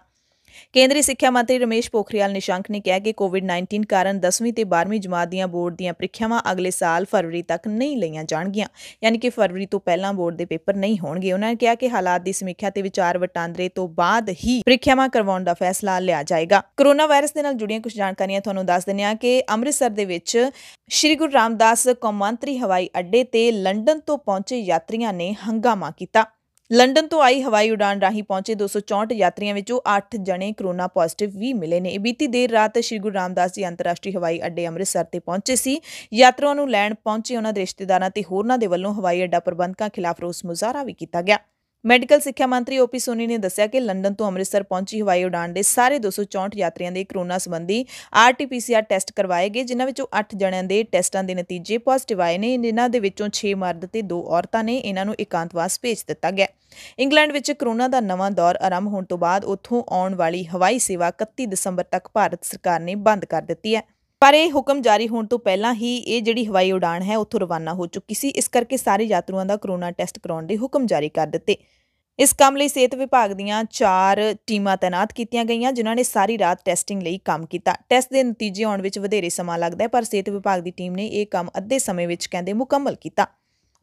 ਕੇਂਦਰੀ ਸਿੱਖਿਆ ਮੰਤਰੀ ਰਮੇਸ਼ ਪੋਖਰੀਆਲ ਨਿਸ਼ੰਕ ਨੇ ਕਿਹਾ ਕਿ ਕੋਵਿਡ-19 ਕਾਰਨ 10ਵੀਂ ਤੇ 12ਵੀਂ ਜਮਾਤ ਦੀਆਂ ਬੋਰਡ ਦੀਆਂ ਪ੍ਰੀਖਿਆਵਾਂ ਅਗਲੇ ਸਾਲ ਫਰਵਰੀ ਤੱਕ ਨਹੀਂ ਲਈਆਂ ਜਾਣਗੀਆਂ ਯਾਨੀ ਕਿ ਫਰਵਰੀ ਤੋਂ ਪਹਿਲਾਂ ਬੋਰਡ ਦੇ ਪੇਪਰ ਨਹੀਂ ਹੋਣਗੇ ਉਹਨਾਂ ਨੇ ਕਿਹਾ ਕਿ ਹਾਲਾਤ ਦੀ ਸਮੀਖਿਆ ਤੇ ਵਿਚਾਰ ਵਟਾਂਦਰੇ ਤੋਂ ਬਾਅਦ ਹੀ ਪ੍ਰੀਖਿਆਵਾਂ ਕਰਵਾਉਣ ਦਾ ਫੈਸਲਾ ਲਿਆ ਜਾਏਗਾ ਕੋਰੋਨਾ ਵਾਇਰਸ ਦੇ ਨਾਲ ਜੁੜੀਆਂ ਕੁਝ ਜਾਣਕਾਰੀਆਂ ਤੁਹਾਨੂੰ ਦੱਸ ਦਿੰਦੇ ਹਾਂ ਕਿ ਅੰਮ੍ਰਿਤਸਰ ਦੇ ਵਿੱਚ ਸ਼੍ਰੀ ਗੁਰੂ ਰਾਮਦਾਸ ਕੌਮਾਂਤਰੀ ਹਵਾਈ ਅੱਡੇ ਤੇ ਲੰਡਨ ਤੋਂ ਪਹੁੰਚੇ ਯਾਤਰੀਆਂ ਨੇ ਹੰਗਾਮਾ ਕੀਤਾ ਲੰਡਨ ਤੋਂ ਆਈ ਹਵਾਈ ਉਡਾਨ ਰਾਹੀਂ ਪਹੁੰਚੇ 264 ਯਾਤਰੀਆਂ ਵਿੱਚੋਂ 8 ਜਣੇ ਕਰੋਨਾ ਪੋਜ਼ਿਟਿਵ ਵੀ ਮਿਲੇ ਨੇ ਬੀਤੀ ਦੇਰ ਰਾਤ ਸ੍ਰੀ ਗੁਰੂ ਰਾਮਦਾਸ ਜੀ ਅੰਤਰਰਾਸ਼ਟਰੀ ਹਵਾਈ ਅੱਡੇ ਅੰਮ੍ਰਿਤਸਰ ਤੇ ਪਹੁੰਚੇ ਸੀ ਯਾਤਰੀਆਂ ਨੂੰ ਲੈਣ ਪਹੁੰਚੇ ਉਹਨਾਂ ਦੇ ਰਿਸ਼ਤੇਦਾਰਾਂ ਤੇ ਹੋਰਨਾਂ ਦੇ ਵੱਲੋਂ ਹਵਾਈ ਅੱਡਾ ਪ੍ਰਬੰਧਕਾਂ ਖਿਲਾਫ ਰੋਸ ਮੁਜ਼ਾਹਰਾ ਵੀ ਕੀਤਾ ਗਿਆ ਮੈਡੀਕਲ ਸਿੱਖਿਆ ਮੰਤਰੀ ਓਪੀ ਸੋਨੀ ਨੇ ਦੱਸਿਆ ਕਿ ਲੰਡਨ ਤੋਂ ਅੰਮ੍ਰਿਤਸਰ ਪਹੁੰਚੀ ਹਵਾਈ ਉਡਾਣ ਦੇ ਸਾਰੇ 264 ਯਾਤਰੀਆਂ ਦੇ ਕਰੋਨਾ ਸੰਬੰਧੀ ਆਰਟੀਪੀਸੀਆਰ ਟੈਸਟ ਕਰਵਾਏ ਗਏ ਜਿਨ੍ਹਾਂ ਵਿੱਚੋਂ 8 ਜਣਿਆਂ ਦੇ ਟੈਸਟਾਂ ਦੇ ਨਤੀਜੇ ਪੋਜ਼ਿਟਿਵ ਆਏ ਨੇ ਜਿਨ੍ਹਾਂ ਦੇ ਵਿੱਚੋਂ 6 ਮਰਦ ਤੇ 2 ਔਰਤਾਂ ਨੇ ਇਹਨਾਂ ਨੂੰ ਇਕਾਂਤਵਾਸ ਭੇਜ ਦਿੱਤਾ ਗਿਆ ਇੰਗਲੈਂਡ ਵਿੱਚ ਕਰੋਨਾ ਦਾ ਨਵਾਂ ਦੌਰ ਆਰੰਭ ਹੋਣ ਤੋਂ ਬਾਅਦ ਉੱਥੋਂ ਆਉਣ ਵਾਲੀ ਹਵਾਈ ਸੇਵਾ 31 ਦਸੰਬਰ ਤੱਕ ਭਾਰਤ ਸਰਕਾਰ ਨੇ ਬੰਦ ਕਰ ਦਿੱਤੀ ਹੈ ਪਰ ਇਹ ਹੁਕਮ ਜਾਰੀ ਹੋਣ ਤੋਂ ਪਹਿਲਾਂ ਹੀ ਇਹ ਜਿਹੜੀ ਹਵਾਈ ਉਡਾਣ ਹੈ ਉੱਥੋਂ ਰਵਾਨਾ ਹੋ ਚੁੱਕੀ ਸੀ ਇਸ ਕਰਕੇ ਸਾਰੇ ਯਾਤਰੂਆਂ ਦਾ ਕਰੋਨਾ ਟੈਸਟ ਕਰਾਉਣ ਦੇ ਹੁਕਮ ਜਾਰੀ ਕਰ ਦਿੱਤੇ ਇਸ ਕੰਮ ਲਈ ਸਿਹਤ ਵਿਭਾਗ ਦੀਆਂ 4 ਟੀਮਾਂ ਤਾਇਨਾਤ ਕੀਤੀਆਂ ਗਈਆਂ ਜਿਨ੍ਹਾਂ ਨੇ ਸਾਰੀ ਰਾਤ ਟੈਸਟਿੰਗ ਲਈ ਕੰਮ ਕੀਤਾ ਟੈਸਟ ਦੇ ਨਤੀਜੇ ਆਉਣ ਵਿੱਚ ਵਧੇਰੇ ਸਮਾਂ ਲੱਗਦਾ ਹੈ ਪਰ ਸਿਹਤ ਵਿਭਾਗ ਦੀ ਟੀਮ ਨੇ ਇਹ ਕੰਮ ਅੱਧੇ ਸਮੇਂ ਵਿੱਚ ਕਹਿੰਦੇ ਮੁਕੰਮਲ ਕੀਤਾ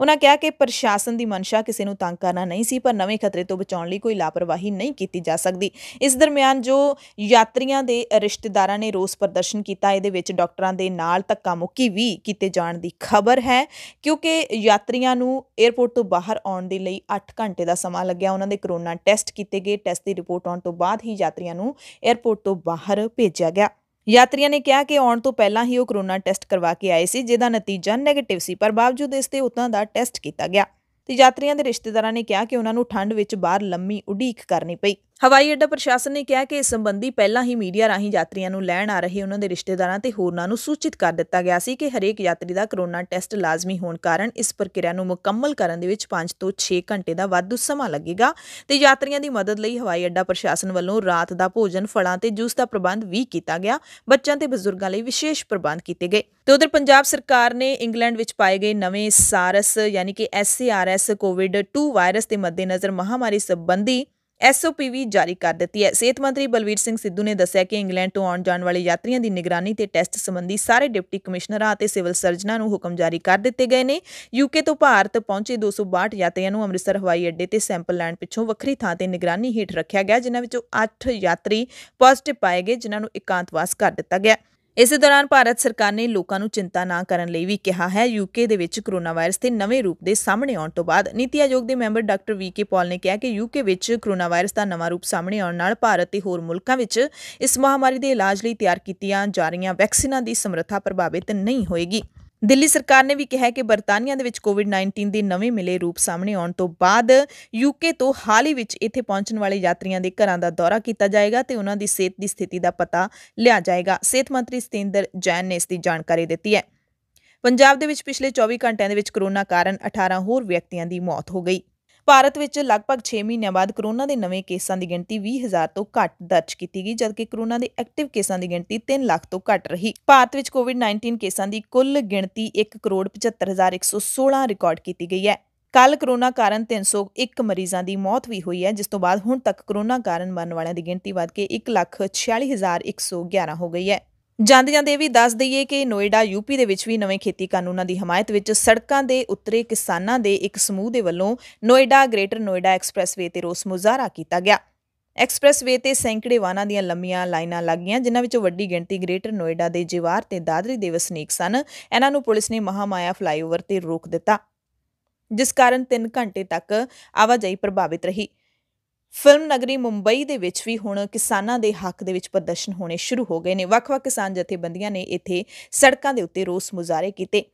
ਉਹਨਾਂ ਕਿਹਾ ਕਿ ਪ੍ਰਸ਼ਾਸਨ ਦੀ ਮਨਸ਼ਾ ਕਿਸੇ ਨੂੰ ਤੰਗ ਕਰਨਾ ਨਹੀਂ ਸੀ ਪਰ ਨਵੇਂ ਖਤਰੇ ਤੋਂ ਬਚਾਉਣ ਲਈ ਕੋਈ ਲਾਪਰਵਾਹੀ ਨਹੀਂ ਕੀਤੀ ਜਾ ਸਕਦੀ ਇਸ ਦਰਮਿਆਨ ਜੋ ਯਾਤਰੀਆਂ ਦੇ ਰਿਸ਼ਤੇਦਾਰਾਂ ਨੇ ਰੋਸ ਪ੍ਰਦਰਸ਼ਨ ਕੀਤਾ ਇਹਦੇ ਵਿੱਚ ਡਾਕਟਰਾਂ ਦੇ ਨਾਲ ਧੱਕਾ ਮੁੱਕੀ ਵੀ ਕੀਤੇ ਜਾਣ ਦੀ ਖਬਰ ਹੈ ਕਿਉਂਕਿ ਯਾਤਰੀਆਂ ਨੂੰ 에ਅਰਪੋਰਟ ਤੋਂ ਬਾਹਰ ਆਉਣ ਦੇ ਲਈ 8 ਘੰਟੇ ਦਾ ਸਮਾਂ ਲੱਗਿਆ ਉਹਨਾਂ ਦੇ ਕਰੋਨਾ ਟੈਸਟ ਕੀਤੇ ਗਏ ਟੈਸਟ ਦੀ ਰਿਪੋਰਟ ਆਉਣ ਤੋਂ ਬਾਅਦ ਹੀ ਯਾਤਰੀਆਂ ਨੂੰ 에ਅਰਪੋਰਟ ਤੋਂ ਬਾਹਰ ਭੇਜਿਆ ਗਿਆ ਯਾਤਰੀਆਂ ਨੇ ਕਿਹਾ ਕਿ ਆਉਣ ਤੋਂ ਪਹਿਲਾਂ ਹੀ ਉਹ ਕਰੋਨਾ ਟੈਸਟ ਕਰਵਾ ਕੇ ਆਏ ਸੀ ਜਿਹਦਾ ਨਤੀਜਾ ਨੈਗੇਟਿਵ ਸੀ ਪਰ ਬਾਵਜੂਦ ਇਸ ਤੇ ਉਤਾਂ ਦਾ ਟੈਸਟ ਕੀਤਾ ਗਿਆ ਤੇ ਯਾਤਰੀਆਂ ਦੇ ਰਿਸ਼ਤੇਦਾਰਾਂ ਨੇ ਕਿਹਾ ਕਿ ਉਹਨਾਂ ਨੂੰ ਠੰਡ ਵਿੱਚ ਬਾਹਰ ਲੰਮੀ ਉਡੀਕ ਕਰਨੀ ਪਈ ਹਵਾਈ ਅੱਡਾ ਪ੍ਰਸ਼ਾਸਨ ਨੇ ਕਿਹਾ ਕਿ ਇਸ ਸੰਬੰਧੀ ਪਹਿਲਾਂ ਹੀ ਮੀਡੀਆ ਰਾਹੀਂ ਯਾਤਰੀਆਂ ਨੂੰ ਲੈਣ ਆ ਰਹੇ ਉਹਨਾਂ ਦੇ ਰਿਸ਼ਤੇਦਾਰਾਂ ਤੇ ਹੋਰਨਾਂ ਨੂੰ ਸੂਚਿਤ ਕਰ ਦਿੱਤਾ ਗਿਆ ਸੀ ਕਿ ਹਰੇਕ ਯਾਤਰੀ ਦਾ ਕਰੋਨਾ ਟੈਸਟ ਲਾਜ਼ਮੀ ਹੋਣ ਕਾਰਨ ਇਸ ਪ੍ਰਕਿਰਿਆ ਨੂੰ ਮੁਕੰਮਲ ਕਰਨ ਦੇ ਵਿੱਚ 5 ਤੋਂ 6 ਘੰਟੇ ਦਾ ਵਾਧੂ ਸਮਾਂ ਲੱਗੇਗਾ ਤੇ ਯਾਤਰੀਆਂ ਦੀ ਮਦਦ ਲਈ ਹਵਾਈ ਅੱਡਾ ਪ੍ਰਸ਼ਾਸਨ ਵੱਲੋਂ ਰਾਤ ਦਾ ਭੋਜਨ ਫਲਾਂ ਤੇ ਜੂਸ ਦਾ ਪ੍ਰਬੰਧ ਵੀ ਕੀਤਾ ਗਿਆ ਬੱਚਿਆਂ ਤੇ ਬਜ਼ੁਰਗਾਂ ਲਈ ਵਿਸ਼ੇਸ਼ ਪ੍ਰਬੰਧ ਕੀਤੇ ਗਏ ਤੇ ਉਧਰ ਪੰਜਾਬ ਸਰਕਾਰ ਨੇ ਇੰਗਲੈਂਡ ਵਿੱਚ ਪਾਏ ਗਏ ਨਵੇਂ ਸਾਰਸ ਯਾਨੀ ਕਿ ਐਸਸੀਆਰਐਸ ਕੋਵਿਡ-2 ਵਾਇਰਸ ਦੇ ਮੱਦੇਨਜ਼ਰ ਮਹਾਮਾਰੀ ਸੰਬੰਧੀ ਐਸਓਪੀ ਵੀ ਜਾਰੀ ਕਰ ਦਿੱਤੀ ਹੈ ਸਿਹਤ ਮੰਤਰੀ ਬਲਵੀਰ ਸਿੰਘ ਸਿੱਧੂ ਨੇ ਦੱਸਿਆ ਕਿ ਇੰਗਲੈਂਡ ਤੋਂ ਆਉਣ ਜਾਣ ਵਾਲੇ ਯਾਤਰੀਆਂ ਦੀ ਨਿਗਰਾਨੀ ਤੇ ਟੈਸਟ ਸੰਬੰਧੀ ਸਾਰੇ ਡਿਪਟੀ ਕਮਿਸ਼ਨਰਾਂ ਅਤੇ ਸਿਵਲ ਸਰਜਨਾਂ ਨੂੰ ਹੁਕਮ ਜਾਰੀ ਕਰ ਦਿੱਤੇ ਗਏ ਨੇ ਯੂਕੇ ਤੋਂ ਭਾਰਤ ਪਹੁੰਚੇ 262 ਯਾਤਰੀਆਂ ਨੂੰ ਅੰਮ੍ਰਿਤਸਰ ਹਵਾਈ ਅੱਡੇ ਤੇ ਸੈਂਪਲ ਲੈਣ ਪਿੱਛੋਂ ਵੱਖਰੀ ਥਾਂ ਤੇ ਨਿਗਰਾਨੀ ਹੇਠ ਰੱਖਿਆ ਗਿਆ ਜਿਨ੍ਹਾਂ ਵਿੱਚੋਂ 8 ਯਾਤਰੀ ਪੋਜ਼ਿਟਿਵ ਪਾਏ ਗਏ ਜਿਨ੍ਹਾਂ ਨੂੰ ਇਕਾਂਤਵਾਸ ਕਰ ਦਿੱਤਾ ਗਿਆ ਇਸੇ ਦੌਰਾਨ ਭਾਰਤ ਸਰਕਾਰ ਨੇ ਲੋਕਾਂ ਨੂੰ ਚਿੰਤਾ ਨਾ ਕਰਨ ਲਈ ਵੀ ਕਿਹਾ ਹੈ ਯੂਕੇ ਦੇ ਵਿੱਚ ਕਰੋਨਾ ਵਾਇਰਸ ਦੇ ਨਵੇਂ ਰੂਪ ਦੇ ਸਾਹਮਣੇ ਆਉਣ ਤੋਂ ਬਾਅਦ ਨੀਤੀ ਆਯੋਗ ਦੇ ਮੈਂਬਰ ਡਾਕਟਰ ਵੀ ਕੇ ਨੇ ਕਿਹਾ ਕਿ ਯੂਕੇ ਵਿੱਚ ਕਰੋਨਾ ਵਾਇਰਸ ਦਾ ਨਵਾਂ ਰੂਪ ਸਾਹਮਣੇ ਆਉਣ ਨਾਲ ਭਾਰਤ ਤੇ ਹੋਰ ਮੁਲਕਾਂ ਵਿੱਚ ਇਸ ਮਹਾਮਾਰੀ ਦੇ ਇਲਾਜ ਲਈ ਤਿਆਰ ਕੀਤੀਆਂ ਜਾ ਰਹੀਆਂ ਵੈਕਸੀਨਾਂ ਦੀ ਸਮਰੱਥਾ ਪ੍ਰਭਾਵਿਤ ਨਹੀਂ ਹੋਏਗੀ ਦਿੱਲੀ ਸਰਕਾਰ ਨੇ ਵੀ ਕਿਹਾ ਕਿ ਬਰਤਾਨੀਆ ਦੇ ਵਿੱਚ ਕੋਵਿਡ-19 ਦੇ ਨਵੇਂ ਮਿਲੇ ਰੂਪ ਸਾਹਮਣੇ ਆਉਣ ਤੋਂ ਬਾਅਦ ਯੂਕੇ ਤੋਂ ਹਾਲ ਹੀ ਵਿੱਚ ਇੱਥੇ ਪਹੁੰਚਣ ਵਾਲੇ ਯਾਤਰੀਆਂ ਦੇ ਘਰਾਂ ਦਾ ਦੌਰਾ ਕੀਤਾ ਜਾਏਗਾ ਤੇ ਉਹਨਾਂ ਦੀ ਸਿਹਤ ਦੀ ਸਥਿਤੀ ਦਾ ਪਤਾ ਲਿਆ ਜਾਏਗਾ ਸਿਹਤ ਮੰਤਰੀ ਸਤੇਂਦਰ ਜੈਨ ਨੇ ਇਸ ਦੀ ਜਾਣਕਾਰੀ ਦਿੱਤੀ ਹੈ ਪੰਜਾਬ ਦੇ ਵਿੱਚ ਪਿਛਲੇ 24 ਘੰਟਿਆਂ ਦੇ ਵਿੱਚ ਕਰੋਨਾ ਕਾਰਨ 18 ਹੋਰ ਵਿਅਕਤੀਆਂ ਦੀ ਮੌਤ ਹੋ ਗਈ ਭਾਰਤ ਵਿੱਚ ਲਗਭਗ 6 ਮਹੀਨਿਆਂ ਬਾਅਦ ਕਰੋਨਾ ਦੇ ਨਵੇਂ ਕੇਸਾਂ ਦੀ ਗਿਣਤੀ 20000 ਤੋਂ ਘੱਟ ਦਰਜ ਕੀਤੀ ਗਈ ਜਦਕਿ ਕਰੋਨਾ ਦੇ ਐਕਟਿਵ ਕੇਸਾਂ ਦੀ ਗਿਣਤੀ 3 ਲੱਖ ਤੋਂ ਘੱਟ ਰਹੀ ਭਾਰਤ ਵਿੱਚ ਕੋਵਿਡ-19 ਕੇਸਾਂ ਦੀ ਕੁੱਲ ਗਿਣਤੀ 1 ਕਰੋੜ 75116 ਰਿਕਾਰਡ ਕੀਤੀ ਗਈ ਹੈ ਕੱਲ ਕਰੋਨਾ ਕਾਰਨ 301 ਮਰੀਜ਼ਾਂ ਦੀ ਮੌਤ ਵੀ ਹੋਈ ਹੈ ਜਿਸ ਤੋਂ ਬਾਅਦ ਹੁਣ ਤੱਕ ਕਰੋਨਾ ਕਾਰਨ ਮਰਨ ਵਾਲਿਆਂ ਦੀ ਗਿਣਤੀ ਵਧ ਕੇ 146111 ਹੋ ਗਈ ਹੈ ਜਾਂਦੇ ਜਾਂਦੇ ਵੀ ਦੱਸ ਦਈਏ ਕਿ ਨੋਇਡਾ ਯੂਪੀ ਦੇ ਵਿੱਚ ਵੀ ਨਵੇਂ ਖੇਤੀ ਕਾਨੂੰਨਾਂ ਦੀ ਹਮਾਇਤ ਵਿੱਚ ਸੜਕਾਂ ਦੇ ਉੱਤਰੇ ਕਿਸਾਨਾਂ ਦੇ ਇੱਕ ਸਮੂਹ ਦੇ ਵੱਲੋਂ ਨੋਇਡਾ ਗ੍ਰੇਟਰ ਨੋਇਡਾ ਐਕਸਪ੍ਰੈਸਵੇ ਤੇ ਰੋਸ ਮੁਜ਼ਾਹਰਾ ਕੀਤਾ ਗਿਆ ਐਕਸਪ੍ਰੈਸਵੇ ਤੇ ਸੈਂਕੜੇ ਵਾਹਨਾਂ ਦੀਆਂ ਲੰਮੀਆਂ ਲਾਈਨਾਂ ਲੱਗੀਆਂ ਜਿਨ੍ਹਾਂ ਵਿੱਚੋਂ ਵੱਡੀ ਗਿਣਤੀ ਗ੍ਰੇਟਰ ਨੋਇਡਾ ਦੇ ਜਿਵਾਰ ਤੇ ਦਾਦਰੀ ਦੇ ਵਸਨੀਕ ਸਨ ਇਹਨਾਂ ਨੂੰ ਪੁਲਿਸ ਨੇ ਮਹਾਮਾਇਆ ਫਲਾਈਓਵਰ ਤੇ ਰੋਕ ਦਿੱਤਾ ਜਿਸ ਕਾਰਨ 3 ਘੰਟੇ ਤੱਕ ਆਵਾਜਾਈ ਪ੍ਰਭਾਵਿਤ ਰਹੀ ਫਿਲਮ ਨਗਰੀ ਮੁੰਬਈ ਦੇ ਵਿੱਚ ਵੀ ਹੁਣ ਕਿਸਾਨਾਂ ਦੇ ਹੱਕ ਦੇ ਵਿੱਚ ਪ੍ਰਦਰਸ਼ਨ ਹੋਣੇ ਸ਼ੁਰੂ ਹੋ ਗਏ ਨੇ ਵੱਖ-ਵੱਖ ਕਿਸਾਨ ਜਥੇਬੰਦੀਆਂ ਨੇ ਇੱਥੇ ਸੜਕਾਂ ਦੇ ਉੱਤੇ ਰੋਸ ਮੁਜ਼ਾਹਰੇ ਕੀਤੇ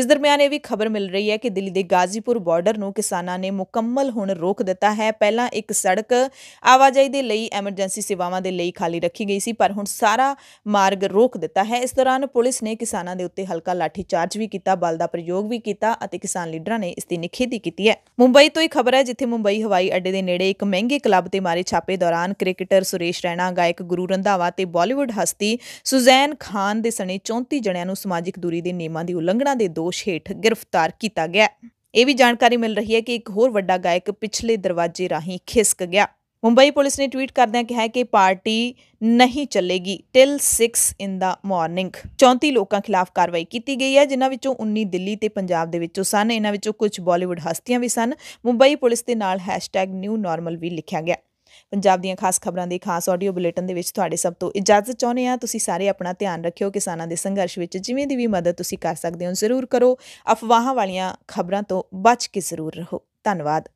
ਇਸ ਦਰਮਿਆਨ ਇਹ ਵੀ ਖਬਰ ਮਿਲ ਰਹੀ ਹੈ ਕਿ ਦਿੱਲੀ ਦੇ ਗਾਜ਼ੀਪੁਰ ਬਾਰਡਰ ਨੂੰ ਕਿਸਾਨਾਂ ਨੇ ਮੁਕੰਮਲ ਹੁਣ ਰੋਕ ਦਿੱਤਾ ਹੈ ਪਹਿਲਾਂ ਇੱਕ ਸੜਕ ਆਵਾਜਾਈ ਦੇ ਲਈ ਐਮਰਜੈਂਸੀ ਸੇਵਾਵਾਂ ਦੇ ਲਈ ਖਾਲੀ ਰੱਖੀ ਗਈ ਸੀ ਪਰ ਹੁਣ ਸਾਰਾ ਮਾਰਗ ਰੋਕ ਦਿੱਤਾ ਹੈ ਇਸ ਦੌਰਾਨ ਪੁਲਿਸ ਨੇ ਕਿਸਾਨਾਂ ਦੇ ਉੱਤੇ ਹਲਕਾ ਲਾਠੀ ਚਾਰਜ ਵੀ ਕੀਤਾ ਬਲ ਦਾ ਪ੍ਰਯੋਗ ਵੀ ਕੀਤਾ ਅਤੇ ਕਿਸਾਨ ਲੀਡਰਾਂ ਨੇ ਇਸ ਦੀ ਨਿਖੇਧੀ ਕੀਤੀ ਹੈ ਮੁੰਬਈ ਤੋਂ ਹੀ ਖਬਰ ਹੈ ਜਿੱਥੇ ਮੁੰਬਈ ਹਵਾਈ ਅੱਡੇ ਦੇ ਨੇੜੇ ਇੱਕ ਮਹਿੰਗੇ ਕਲੱਬ ਤੇ ਮਾਰੇ ਛਾਪੇ ਦੌਰਾਨ ਕ੍ਰਿਕਟਰ ਸੁਰੇਸ਼ ਰੈਣਾ ਗਾਇਕ ਗੁਰੂ ਰੰਧਾਵਾ ਤੇ ਬਾਲੀਵੁੱਡ ਹਸਤੀ ਸੁਜ਼ੈਨ ਖਾਨ ਦੇ ਸਣੇ 34 ਜਣਿਆਂ ਨੂੰ ਸਮਾਜਿਕ ਦੂਰੀ ਦੇ ਨਿਯਮਾਂ ਦੀ ਉਲੰਘਣਾ ਦੇ ਦੋ ਦੋਸ਼ ਹੇਠ ਗ੍ਰਿਫਤਾਰ ਕੀਤਾ ਗਿਆ ਇਹ ਵੀ ਜਾਣਕਾਰੀ ਮਿਲ ਰਹੀ ਹੈ ਕਿ ਇੱਕ ਹੋਰ ਵੱਡਾ ਗਾਇਕ ਪਿਛਲੇ ਦਰਵਾਜ਼ੇ ਰਾਹੀਂ ਖਿਸਕ ਗਿਆ ਮੁੰਬਈ ਪੁਲਿਸ ਨੇ ਟਵੀਟ ਕਰਦਿਆਂ ਕਿਹਾ ਹੈ ਕਿ ਪਾਰਟੀ ਨਹੀਂ ਚੱਲੇਗੀ ਟਿਲ 6 ਇਨ ਦਾ ਮਾਰਨਿੰਗ 34 ਲੋਕਾਂ ਖਿਲਾਫ ਕਾਰਵਾਈ ਕੀਤੀ ਗਈ ਹੈ ਜਿਨ੍ਹਾਂ ਵਿੱਚੋਂ 19 ਦਿੱਲੀ ਤੇ ਪੰਜਾਬ ਦੇ ਵਿੱਚੋਂ ਸਨ ਇਹਨਾਂ ਵਿੱਚੋਂ ਕੁਝ ਬਾਲੀਵੁੱਡ ਹਸਤੀਆਂ ਵੀ ਸਨ ਮੁੰਬਈ ਪੁਲਿਸ ਦੇ ਨਾਲ #newnormal ਵੀ ਲਿਖਿਆ ਗਿਆ ਪੰਜਾਬ ਦੀਆਂ ਖਾਸ ਖਬਰਾਂ ਦੇ ਖਾਸ ਆਡੀਓ ਬੁਲੇਟਿਨ ਦੇ ਵਿੱਚ ਤੁਹਾਡੇ ਸਭ ਤੋਂ ਇਜਾਜ਼ਤ ਚਾਹੁੰਦੇ ਆ ਤੁਸੀਂ ਸਾਰੇ ਆਪਣਾ ਧਿਆਨ ਰੱਖਿਓ ਕਿਸਾਨਾਂ ਦੇ ਸੰਘਰਸ਼ ਵਿੱਚ ਜਿਵੇਂ ਦੀ ਵੀ ਮਦਦ ਤੁਸੀਂ ਕਰ ਸਕਦੇ ਹੋ ਜ਼ਰੂਰ ਕਰੋ ਅਫਵਾਹਾਂ ਵਾਲੀਆਂ ਖਬਰਾਂ ਤੋਂ ਬਚ ਕੇ ਜ਼ਰੂਰ ਰਹੋ ਧੰਨਵਾਦ